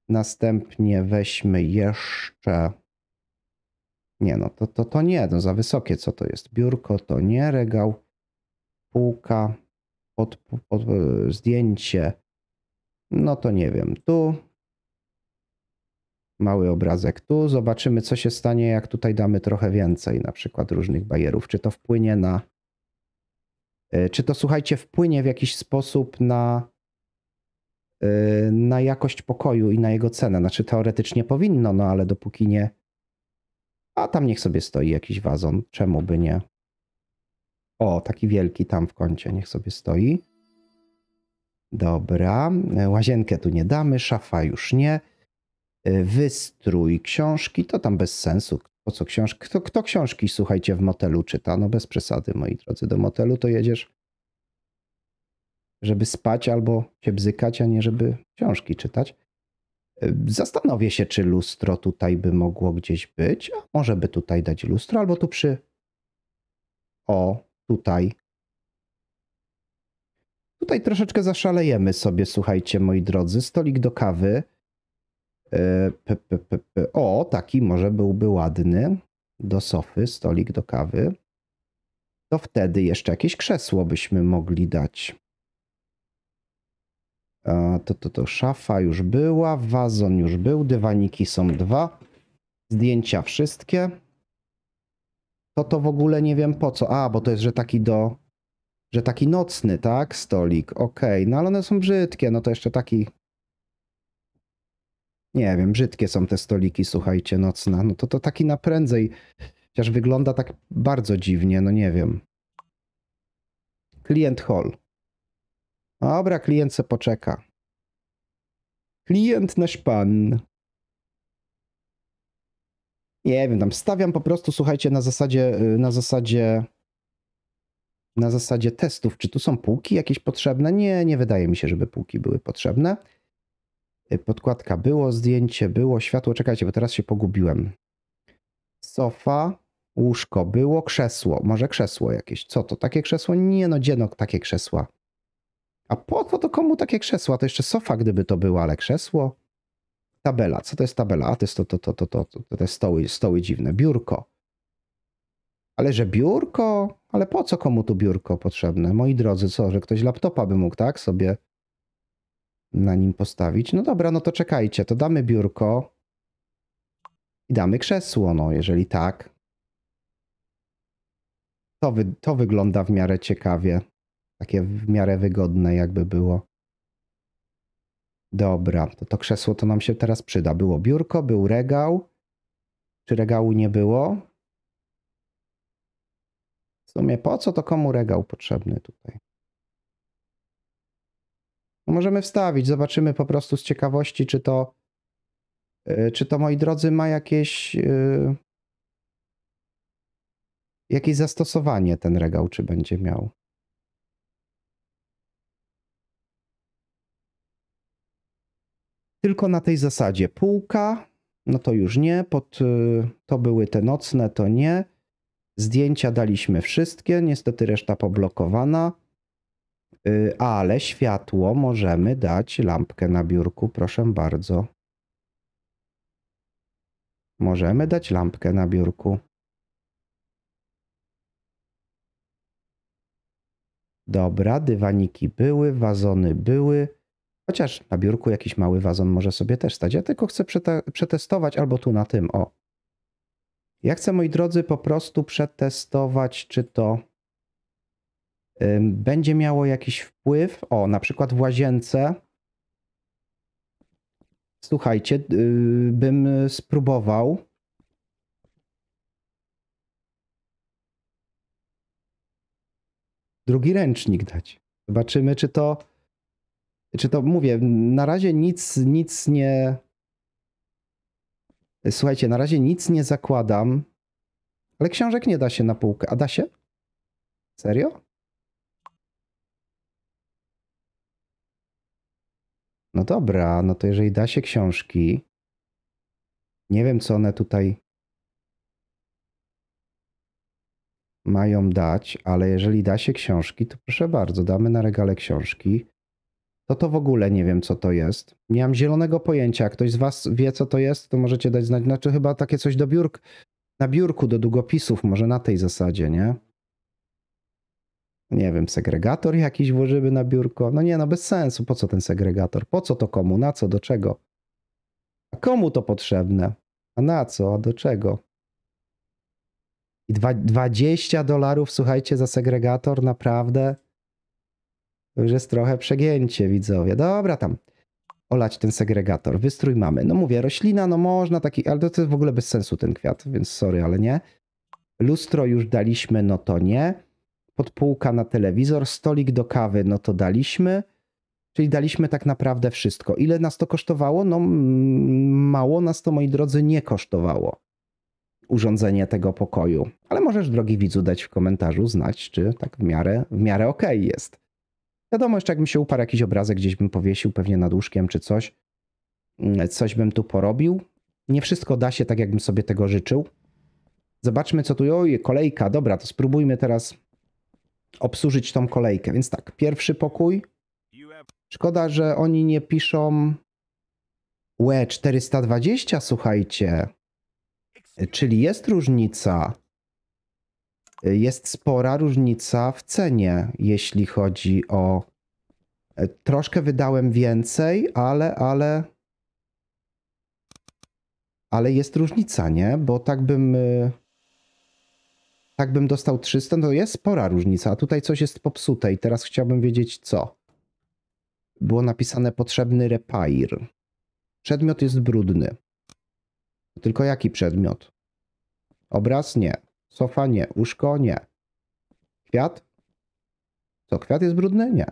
Następnie weźmy jeszcze... Nie no, to, to, to nie, no za wysokie co to jest. Biurko to nie, regał, półka, pod, pod, e, zdjęcie. No to nie wiem, tu mały obrazek tu, zobaczymy co się stanie, jak tutaj damy trochę więcej na przykład różnych bajerów. Czy to wpłynie na... E, czy to, słuchajcie, wpłynie w jakiś sposób na, e, na jakość pokoju i na jego cenę? Znaczy teoretycznie powinno, no ale dopóki nie... A tam niech sobie stoi jakiś wazon, czemu by nie? O, taki wielki tam w kącie, niech sobie stoi. Dobra, e, łazienkę tu nie damy, szafa już nie. Y, wystrój książki, to tam bez sensu. Po co książki? Kto, kto książki, słuchajcie, w motelu czyta? No bez przesady, moi drodzy. Do motelu to jedziesz, żeby spać albo się bzykać, a nie żeby książki czytać. Y, zastanowię się, czy lustro tutaj by mogło gdzieś być. A może by tutaj dać lustro, albo tu przy. O, tutaj. Tutaj troszeczkę zaszalejemy sobie, słuchajcie, moi drodzy. Stolik do kawy P, p, p, o, taki może byłby ładny do sofy, stolik do kawy. To wtedy jeszcze jakieś krzesło byśmy mogli dać. A, to, to, to szafa już była, wazon już był, dywaniki są dwa. Zdjęcia wszystkie. To to w ogóle nie wiem po co. A, bo to jest, że taki do... Że taki nocny, tak? Stolik. Okej, okay. no ale one są brzydkie. No to jeszcze taki nie wiem, brzydkie są te stoliki, słuchajcie, nocna, no to to taki naprędzej, chociaż wygląda tak bardzo dziwnie, no nie wiem. Klient hall. Dobra, klient se poczeka. Klient nasz pan. Nie wiem, tam stawiam po prostu, słuchajcie, na zasadzie, y, na zasadzie, na zasadzie testów. Czy tu są półki jakieś potrzebne? Nie, nie wydaje mi się, żeby półki były potrzebne. Y, podkładka było, zdjęcie było, światło, czekajcie, bo teraz się pogubiłem. Sofa, łóżko było, krzesło, może krzesło jakieś. Co to, takie krzesło? Nie no, dzienok takie krzesła. A po co to komu takie krzesła? To jeszcze sofa gdyby to było, ale krzesło? Tabela, co to jest tabela? A to jest to, to, to, to, to, to te stoły, stoły dziwne, biurko. Ale że biurko? Ale po co komu tu biurko potrzebne? Moi drodzy, co, że ktoś laptopa by mógł, tak, sobie na nim postawić. No dobra, no to czekajcie, to damy biurko i damy krzesło, no jeżeli tak. To, wy, to wygląda w miarę ciekawie. Takie w miarę wygodne jakby było. Dobra, to to krzesło to nam się teraz przyda. Było biurko, był regał. Czy regału nie było? W sumie po co to komu regał potrzebny tutaj? Możemy wstawić, zobaczymy po prostu z ciekawości, czy to, e, czy to moi drodzy ma jakieś, e, jakieś zastosowanie ten regał, czy będzie miał. Tylko na tej zasadzie półka, no to już nie, pod, e, to były te nocne, to nie. Zdjęcia daliśmy wszystkie, niestety reszta poblokowana. Y, ale światło możemy dać lampkę na biurku, proszę bardzo. Możemy dać lampkę na biurku. Dobra, dywaniki były, wazony były. Chociaż na biurku jakiś mały wazon może sobie też stać. Ja tylko chcę przetestować albo tu na tym, o. Ja chcę, moi drodzy, po prostu przetestować, czy to będzie miało jakiś wpływ, o na przykład w łazience, słuchajcie, y, bym spróbował. Drugi ręcznik dać. Zobaczymy, czy to. Czy to mówię, na razie nic, nic nie. Słuchajcie, na razie nic nie zakładam, ale książek nie da się na półkę. A da się? Serio? No dobra, no to jeżeli da się książki, nie wiem co one tutaj mają dać, ale jeżeli da się książki, to proszę bardzo, damy na regale książki. To to w ogóle nie wiem, co to jest. Nie mam zielonego pojęcia. ktoś z Was wie, co to jest, to możecie dać znać. Znaczy, chyba takie coś do biurk, na biurku, do długopisów, może na tej zasadzie, nie? nie wiem, segregator jakiś włożymy na biurko. No nie, no bez sensu, po co ten segregator? Po co to komu? Na co? Do czego? A komu to potrzebne? A na co? A do czego? I 20 dolarów, słuchajcie, za segregator, naprawdę to już jest trochę przegięcie, widzowie. Dobra, tam olać ten segregator. Wystrój mamy. No mówię, roślina, no można taki, ale to jest w ogóle bez sensu ten kwiat, więc sorry, ale nie. Lustro już daliśmy, no to nie podpółka na telewizor, stolik do kawy, no to daliśmy. Czyli daliśmy tak naprawdę wszystko. Ile nas to kosztowało? No mm, mało nas to, moi drodzy, nie kosztowało. Urządzenie tego pokoju. Ale możesz, drogi widzu, dać w komentarzu znać, czy tak w miarę, w miarę okej okay jest. Wiadomo, jeszcze jakbym się uparł jakiś obrazek, gdzieś bym powiesił pewnie nad łóżkiem czy coś. Mm, coś bym tu porobił. Nie wszystko da się tak, jakbym sobie tego życzył. Zobaczmy, co tu. Oj, kolejka. Dobra, to spróbujmy teraz obsłużyć tą kolejkę. Więc tak, pierwszy pokój. Szkoda, że oni nie piszą UE 420, słuchajcie. Czyli jest różnica. Jest spora różnica w cenie, jeśli chodzi o. E, troszkę wydałem więcej, ale, ale. Ale jest różnica, nie? Bo tak bym y, tak bym dostał 300, to jest spora różnica, a tutaj coś jest popsute i teraz chciałbym wiedzieć co. Było napisane potrzebny repair. Przedmiot jest brudny. Tylko jaki przedmiot? Obraz nie. Sofa nie. Łóżko nie. Kwiat? Co, kwiat jest brudny? Nie.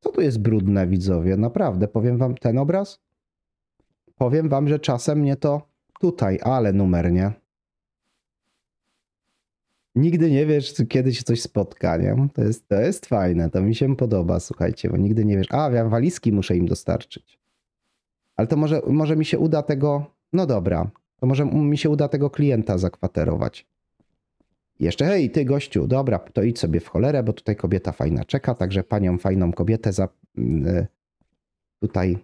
Co tu jest brudne, widzowie? Naprawdę, powiem wam ten obraz? Powiem wam, że czasem mnie to tutaj, ale numer nie nigdy nie wiesz, kiedy się coś spotka, nie? To jest, to jest fajne, to mi się podoba, słuchajcie, bo nigdy nie wiesz, a ja walizki muszę im dostarczyć. Ale to może, może mi się uda tego, no dobra, to może mi się uda tego klienta zakwaterować. Jeszcze, hej, ty gościu, dobra, to idź sobie w cholerę, bo tutaj kobieta fajna czeka, także panią fajną kobietę za... Mm, e, tutaj...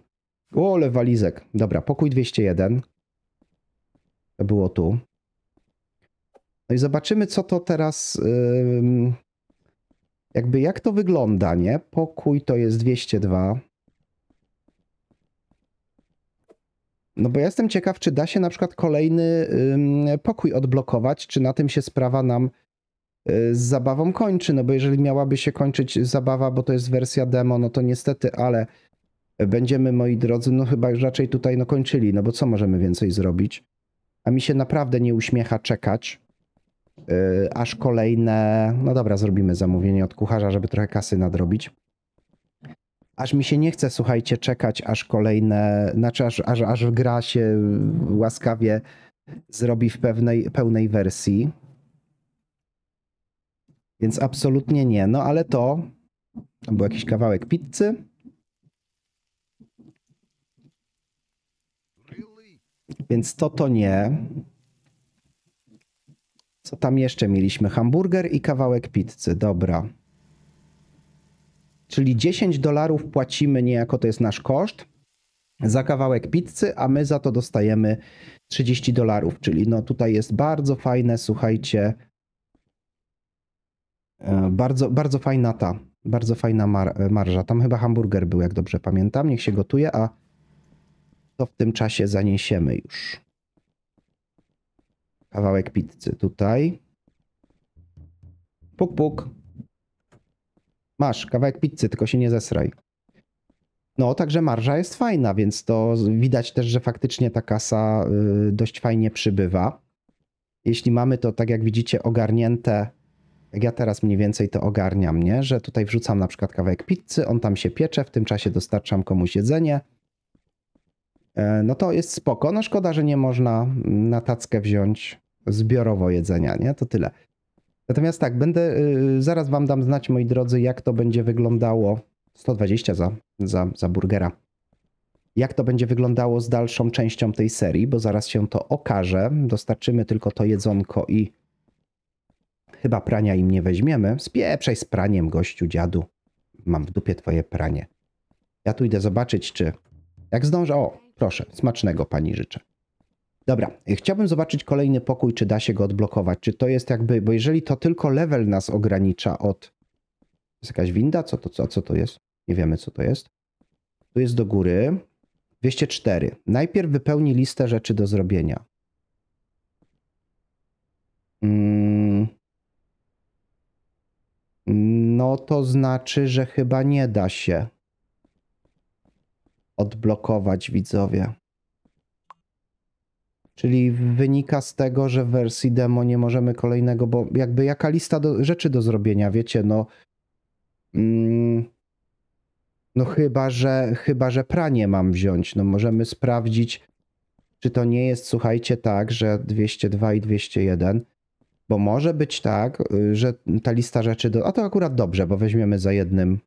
O, ale walizek. Dobra, pokój 201. To było tu. No i zobaczymy, co to teraz, jakby jak to wygląda, nie? Pokój to jest 202. No bo ja jestem ciekaw, czy da się na przykład kolejny pokój odblokować, czy na tym się sprawa nam y, z zabawą kończy, no bo jeżeli miałaby się kończyć zabawa, bo to jest wersja demo, no to niestety, ale będziemy, moi drodzy, no chyba już raczej tutaj no kończyli, no bo co możemy więcej zrobić? A mi się naprawdę nie uśmiecha czekać. Y, aż kolejne, no dobra, zrobimy zamówienie od kucharza, żeby trochę kasy nadrobić. Aż mi się nie chce, słuchajcie, czekać, aż kolejne, znaczy aż, aż, aż gra się łaskawie zrobi w pewnej, pełnej wersji. Więc absolutnie nie. No ale to, to był jakiś kawałek pizzy. Więc to to nie. Co tam jeszcze mieliśmy? Hamburger i kawałek pizzy. Dobra. Czyli 10 dolarów płacimy niejako, to jest nasz koszt za kawałek pizzy, a my za to dostajemy 30 dolarów. Czyli no tutaj jest bardzo fajne, słuchajcie, e, bardzo, bardzo fajna ta, bardzo fajna mar marża. Tam chyba hamburger był, jak dobrze pamiętam. Niech się gotuje, a to w tym czasie zaniesiemy już kawałek pizzy tutaj. Puk, puk. Masz kawałek pizzy, tylko się nie zesraj. No, także marża jest fajna, więc to widać też, że faktycznie ta kasa y, dość fajnie przybywa. Jeśli mamy to, tak jak widzicie, ogarnięte, jak ja teraz mniej więcej to ogarniam, nie? że tutaj wrzucam na przykład kawałek pizzy, on tam się piecze, w tym czasie dostarczam komuś jedzenie, E, no to jest spoko. No szkoda, że nie można na tackę wziąć zbiorowo jedzenia, nie? To tyle. Natomiast tak, będę, y, zaraz wam dam znać, moi drodzy, jak to będzie wyglądało. 120 za, za, za burgera. Jak to będzie wyglądało z dalszą częścią tej serii, bo zaraz się to okaże. Dostarczymy tylko to jedzonko i chyba prania im nie weźmiemy. Spieprzaj z praniem, gościu, dziadu. Mam w dupie twoje pranie. Ja tu idę zobaczyć, czy... Jak zdążę... O, Proszę, smacznego pani życzę. Dobra, y, chciałbym zobaczyć kolejny pokój, czy da się go odblokować. Czy to jest jakby, bo jeżeli to tylko level nas ogranicza od. Jest jakaś winda? Co to, co, co to jest? Nie wiemy, co to jest. Tu jest do góry. 204. Najpierw wypełni listę rzeczy do zrobienia. Mm. No to znaczy, że chyba nie da się odblokować widzowie. Czyli wynika z tego, że w wersji demo nie możemy kolejnego, bo jakby jaka lista do, rzeczy do zrobienia, wiecie, no. Mm, no chyba, że chyba, że pranie mam wziąć. No możemy sprawdzić, czy to nie jest, słuchajcie, tak, że 202 i 201, bo może być tak, y, że ta lista rzeczy, do, a to akurat dobrze, bo weźmiemy za jednym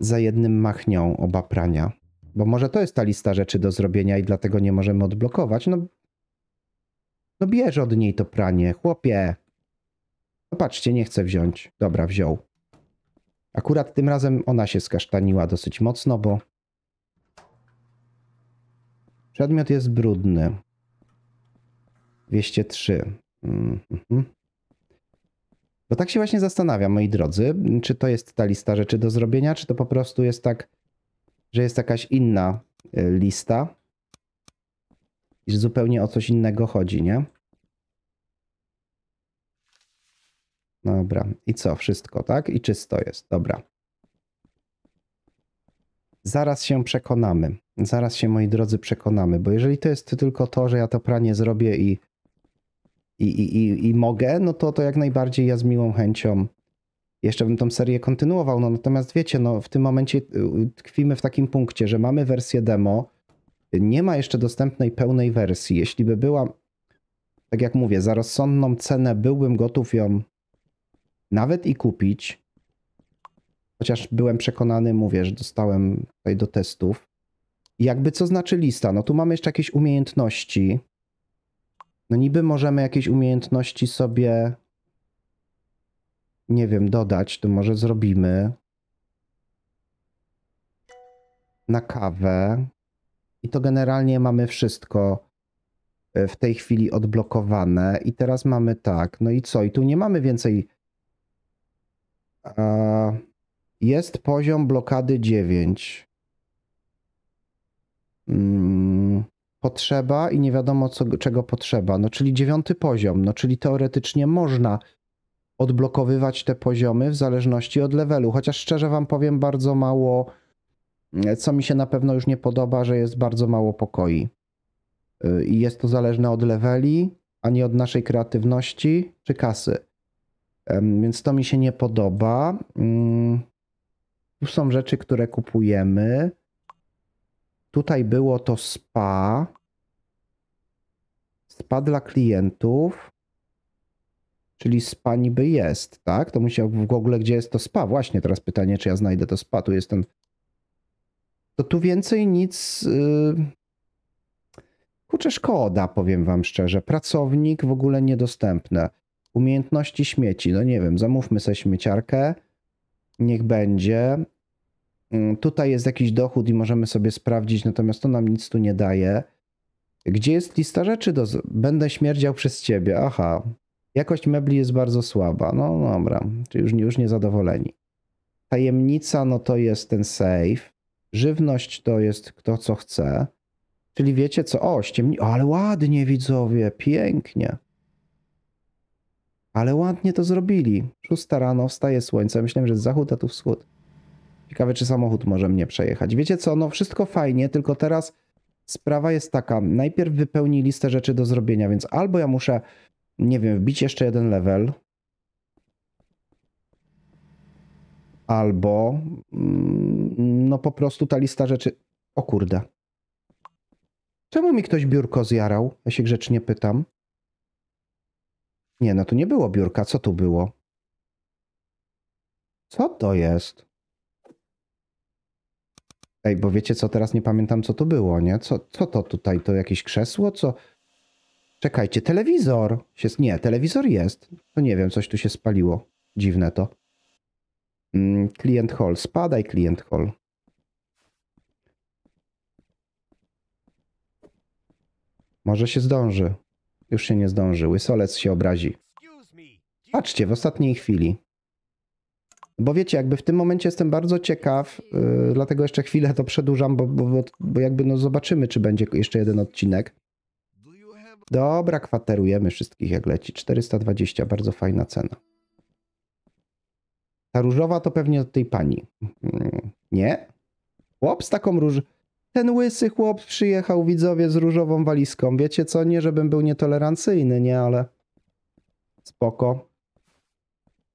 za jednym machnią oba prania. Bo może to jest ta lista rzeczy do zrobienia i dlatego nie możemy odblokować. No, no bierz od niej to pranie, chłopie. No patrzcie, nie chcę wziąć. Dobra, wziął. Akurat tym razem ona się skasztaniła dosyć mocno, bo przedmiot jest brudny. 203. Mm mhm. Bo tak się właśnie zastanawiam, moi drodzy, czy to jest ta lista rzeczy do zrobienia, czy to po prostu jest tak, że jest jakaś inna y, lista i że zupełnie o coś innego chodzi, nie? Dobra, i co? Wszystko, tak? I czysto jest, dobra. Zaraz się przekonamy. Zaraz się, moi drodzy, przekonamy, bo jeżeli to jest tylko to, że ja to pranie zrobię i i, i, i, mogę, no to, to jak najbardziej ja z miłą chęcią jeszcze bym tą serię kontynuował. No, natomiast wiecie, no, w tym momencie y, tkwimy w takim punkcie, że mamy wersję demo, nie ma jeszcze dostępnej pełnej wersji. Jeśli by była, tak jak mówię, za rozsądną cenę, byłbym gotów ją nawet i kupić. Chociaż byłem przekonany, mówię, że dostałem tutaj do testów. Jakby co znaczy lista? No tu mamy jeszcze jakieś umiejętności no niby możemy jakieś umiejętności sobie, nie wiem, dodać, to może zrobimy. Na kawę. I to generalnie mamy wszystko e, w tej chwili odblokowane. I teraz mamy tak, no i co? I tu nie mamy więcej... Jest poziom blokady 9. Hmm potrzeba i nie wiadomo co, czego potrzeba. No czyli dziewiąty poziom, no czyli teoretycznie można odblokowywać te poziomy w zależności od levelu, chociaż szczerze wam powiem bardzo mało, mm, co mi się na pewno już nie podoba, że jest bardzo mało pokoi. Y, I jest to zależne od leveli, a nie od naszej kreatywności czy kasy. Więc to mi się nie podoba. Mm, tu są rzeczy, które kupujemy. Tutaj było to spa. Spa dla klientów. Czyli spa niby jest, tak? To musiał w ogóle gdzie jest to spa. Właśnie teraz pytanie, czy ja znajdę to spa. Tu jest ten. To tu więcej nic. Yy, kurczę, szkoda, powiem wam szczerze. Pracownik w ogóle niedostępny. Umiejętności śmieci. No nie wiem, zamówmy sobie śmieciarkę. Niech będzie. Mm, tutaj jest jakiś dochód i możemy sobie sprawdzić, natomiast to nam nic tu nie daje. Gdzie jest lista rzeczy? Do... Będę śmierdział przez ciebie. Aha. Jakość mebli jest bardzo słaba. No dobra, czyli już, już niezadowoleni. Tajemnica, no to jest ten safe. Żywność to jest kto co chce. Czyli wiecie co? O, ściemni... Ale ładnie widzowie, pięknie. Ale ładnie to zrobili. Szósta rano, wstaje słońce. Myślałem, że jest zachód, a tu wschód. Ciekawe, czy samochód może mnie przejechać. Wiecie co, no wszystko fajnie, tylko teraz sprawa jest taka. Najpierw wypełni listę rzeczy do zrobienia, więc albo ja muszę, nie wiem, wbić jeszcze jeden level, albo mm, no po prostu ta lista rzeczy... O kurde. Czemu mi ktoś biurko zjarał? Ja się grzecznie pytam. Nie, no tu nie było biurka. Co tu było? Co to jest? Ej, bo wiecie co, teraz nie pamiętam co to było, nie? Co, co to tutaj? To jakieś krzesło? Co? Czekajcie, telewizor! Się... Nie, telewizor jest. To no nie wiem, coś tu się spaliło. Dziwne to. Mm, hall. Spadaj, klient hall. Może się zdąży. Już się nie zdąży. Łysolec się obrazi. Patrzcie, w ostatniej chwili. Bo wiecie, jakby w tym momencie jestem bardzo ciekaw, y, dlatego jeszcze chwilę to przedłużam, bo, bo, bo jakby no zobaczymy, czy będzie jeszcze jeden odcinek. Dobra, kwaterujemy wszystkich jak leci. 420, bardzo fajna cena. Ta różowa to pewnie od tej pani. Hmm, nie? Chłop z taką róż... Ten łysy chłop przyjechał, widzowie, z różową walizką. Wiecie co? Nie, żebym był nietolerancyjny, nie, ale... Spoko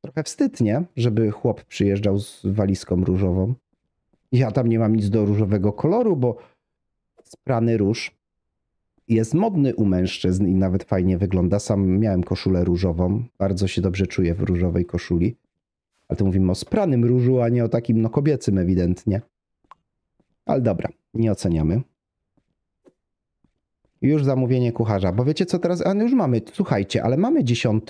trochę wstydnie, Żeby chłop przyjeżdżał z walizką różową. Ja tam nie mam nic do różowego koloru, bo sprany róż jest modny u mężczyzn i nawet fajnie wygląda. Sam miałem koszulę różową, bardzo się dobrze czuję w różowej koszuli. Ale to mówimy o spranym różu, a nie o takim no kobiecym ewidentnie. Ale dobra, nie oceniamy. Już zamówienie kucharza, bo wiecie co teraz? A no już mamy, słuchajcie, ale mamy 10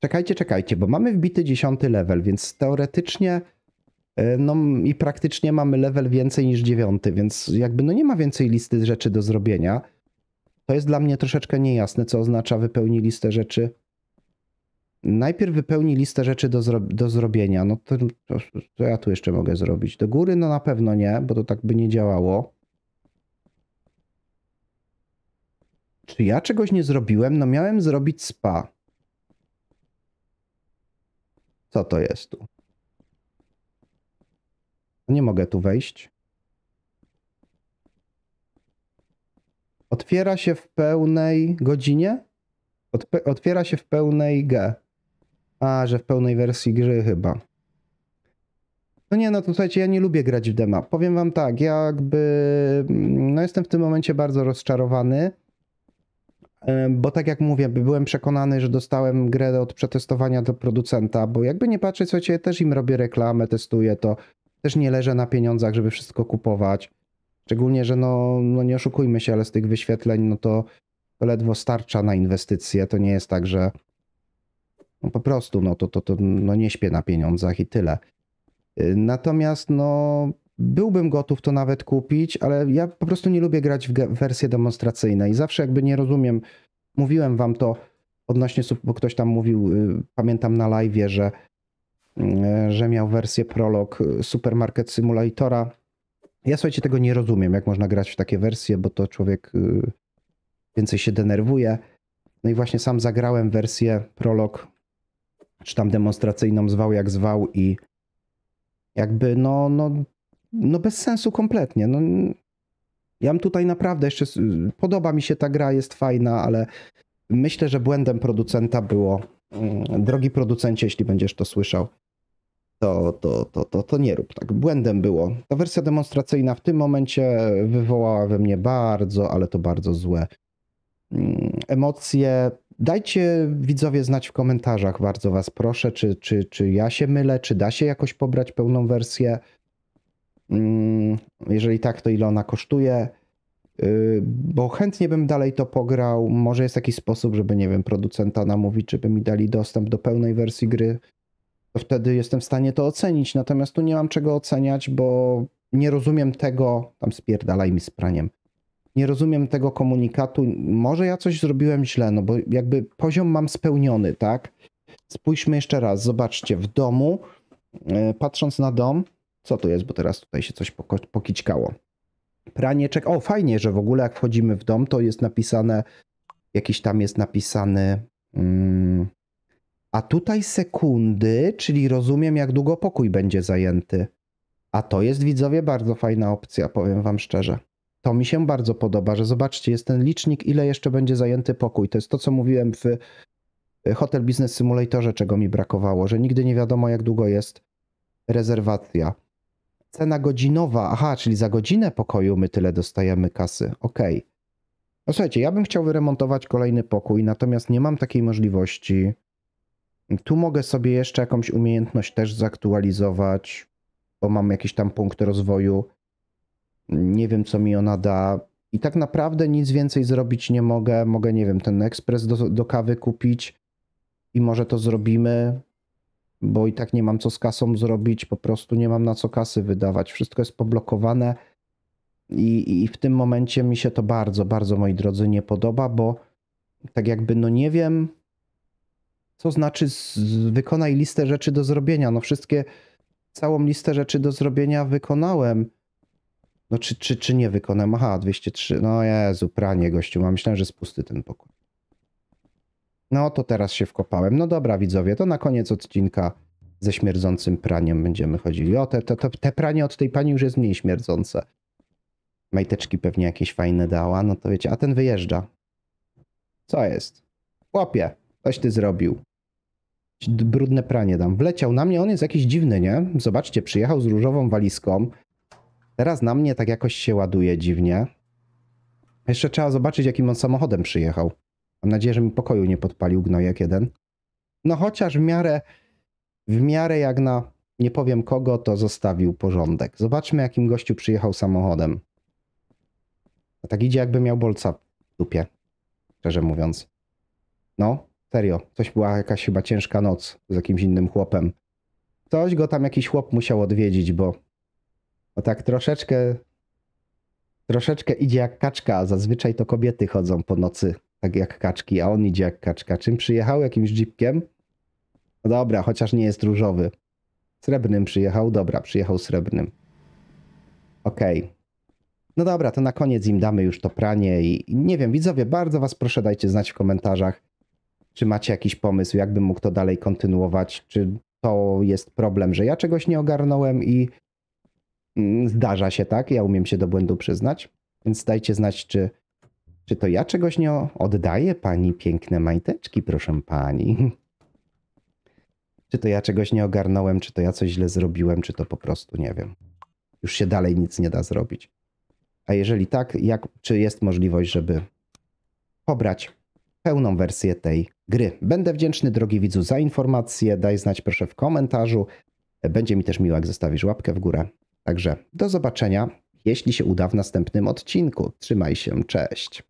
Czekajcie, czekajcie, bo mamy wbity dziesiąty level, więc teoretycznie e, no i praktycznie mamy level więcej niż dziewiąty, więc jakby no nie ma więcej listy rzeczy do zrobienia. To jest dla mnie troszeczkę niejasne, co oznacza wypełni listę rzeczy. Najpierw wypełni listę rzeczy do, zro do zrobienia. No to, to, to, ja tu jeszcze mogę zrobić. Do góry no na pewno nie, bo to tak by nie działało. Czy ja czegoś nie zrobiłem? No miałem zrobić spa. Co to jest tu? Nie mogę tu wejść. Otwiera się w pełnej godzinie? Odpe otwiera się w pełnej G. A, że w pełnej wersji gry chyba. No nie, no to słuchajcie, ja nie lubię grać w dema. Powiem wam tak, jakby... Mm, no jestem w tym momencie bardzo rozczarowany. E, bo tak jak mówię, byłem przekonany, że dostałem grę od przetestowania do producenta, bo jakby nie patrzeć, słuchajcie, ja też im robię reklamę, testuję to, też nie leżę na pieniądzach, żeby wszystko kupować. Szczególnie, że no, no nie oszukujmy się, ale z tych wyświetleń, no to, to ledwo starcza na inwestycje, to nie jest tak, że no po prostu, no to, to, to no nie śpię na pieniądzach i tyle. Y, natomiast no byłbym gotów to nawet kupić, ale ja po prostu nie lubię grać w wersje demonstracyjne i zawsze jakby nie rozumiem. Mówiłem wam to odnośnie, bo ktoś tam mówił, y, pamiętam na live, że, y, że miał wersję prolog y, Supermarket Simulatora. Ja słuchajcie, tego nie rozumiem, jak można grać w takie wersje, bo to człowiek więcej się denerwuje. No i właśnie sam zagrałem wersję prolog, czy tam demonstracyjną, zwał jak zwał i jakby no, no no bez sensu kompletnie. No, ja bym tutaj naprawdę jeszcze, podoba mi się ta gra, jest fajna, ale myślę, że błędem producenta było, mm, drogi producencie, jeśli będziesz to słyszał, to, to, to, to, to nie rób tak. Błędem było. Ta wersja demonstracyjna w tym momencie wywołała we mnie bardzo, ale to bardzo złe mm, emocje. Dajcie widzowie znać w komentarzach, bardzo was proszę, czy, czy, czy ja się mylę, czy da się jakoś pobrać pełną wersję. Mm, jeżeli tak, to ile ona kosztuje? Y, bo chętnie bym dalej to pograł. Może jest jakiś sposób, żeby, nie wiem, producenta namówić, żeby mi dali dostęp do pełnej wersji gry. To wtedy jestem w stanie to ocenić. Natomiast tu nie mam czego oceniać, bo nie rozumiem tego. Tam spierdalaj mi z praniem nie rozumiem tego komunikatu. Może ja coś zrobiłem źle, no bo jakby poziom mam spełniony, tak? Spójrzmy jeszcze raz, zobaczcie, w domu, y, patrząc na dom, co to jest, bo teraz tutaj się coś pokićkało. Pranieczek. O, fajnie, że w ogóle jak wchodzimy w dom, to jest napisane, jakiś tam jest napisany. Mm, a tutaj sekundy, czyli rozumiem, jak długo pokój będzie zajęty. A to jest, widzowie, bardzo fajna opcja, powiem Wam szczerze. To mi się bardzo podoba, że zobaczcie, jest ten licznik, ile jeszcze będzie zajęty pokój. To jest to, co mówiłem w e, Hotel Business Simulatorze, czego mi brakowało, że nigdy nie wiadomo, jak długo jest rezerwacja cena godzinowa, aha, czyli za godzinę pokoju my tyle dostajemy kasy, okej. Okay. No słuchajcie, ja bym chciał wyremontować kolejny pokój, natomiast nie mam takiej możliwości. Tu mogę sobie jeszcze jakąś umiejętność też zaktualizować, bo mam jakieś tam punkty rozwoju. Nie wiem, co mi ona da. I tak naprawdę nic więcej zrobić nie mogę. Mogę, nie wiem, ten ekspres do, do kawy kupić i może to zrobimy bo i tak nie mam co z kasą zrobić, po prostu nie mam na co kasy wydawać. Wszystko jest poblokowane i, i w tym momencie mi się to bardzo, bardzo, moi drodzy, nie podoba, bo tak jakby, no nie wiem, co znaczy z, wykonaj listę rzeczy do zrobienia. No wszystkie, całą listę rzeczy do zrobienia wykonałem. No czy, czy, czy nie wykonam? Aha, 203. No Jezu, pranie gościu. Mam myślałem, że jest pusty ten pokój. No to teraz się wkopałem. No dobra, widzowie, to na koniec odcinka ze śmierdzącym praniem będziemy chodzili. O, te, te, te pranie od tej pani już jest mniej śmierdzące. Majteczki pewnie jakieś fajne dała, no to wiecie, a ten wyjeżdża. Co jest? Chłopie, coś ty zrobił. Brudne pranie dam. Wleciał na mnie, on jest jakiś dziwny, nie? Zobaczcie, przyjechał z różową walizką. Teraz na mnie tak jakoś się ładuje dziwnie. Jeszcze trzeba zobaczyć, jakim on samochodem przyjechał. Mam nadzieję, że mi pokoju nie podpalił gnojek jeden. No chociaż w miarę, w miarę jak na nie powiem kogo, to zostawił porządek. Zobaczmy, jakim gościu przyjechał samochodem. A tak idzie, jakby miał bolca w dupie, szczerze mówiąc. No, serio, coś była jakaś chyba ciężka noc z jakimś innym chłopem. Ktoś go tam jakiś chłop musiał odwiedzić, bo, tak troszeczkę, troszeczkę idzie jak kaczka. a Zazwyczaj to kobiety chodzą po nocy tak jak kaczki, a on idzie jak kaczka. Czym przyjechał? Jakimś jeepkiem? No dobra, chociaż nie jest różowy. Srebrnym przyjechał? Dobra, przyjechał srebrnym. Okej. Okay. No dobra, to na koniec im damy już to pranie i, i nie wiem, widzowie, bardzo was proszę dajcie znać w komentarzach, czy macie jakiś pomysł, jakbym mógł to dalej kontynuować, czy to jest problem, że ja czegoś nie ogarnąłem i mm, zdarza się tak, ja umiem się do błędu przyznać, więc dajcie znać, czy czy to ja czegoś nie oddaję pani piękne majteczki, proszę pani? Czy to ja czegoś nie ogarnąłem, czy to ja coś źle zrobiłem, czy to po prostu nie wiem. Już się dalej nic nie da zrobić. A jeżeli tak, jak, czy jest możliwość, żeby pobrać pełną wersję tej gry? Będę wdzięczny, drogi widzu, za informację. Daj znać proszę w komentarzu. Będzie mi też miło, jak zostawisz łapkę w górę. Także do zobaczenia, jeśli się uda w następnym odcinku. Trzymaj się, cześć.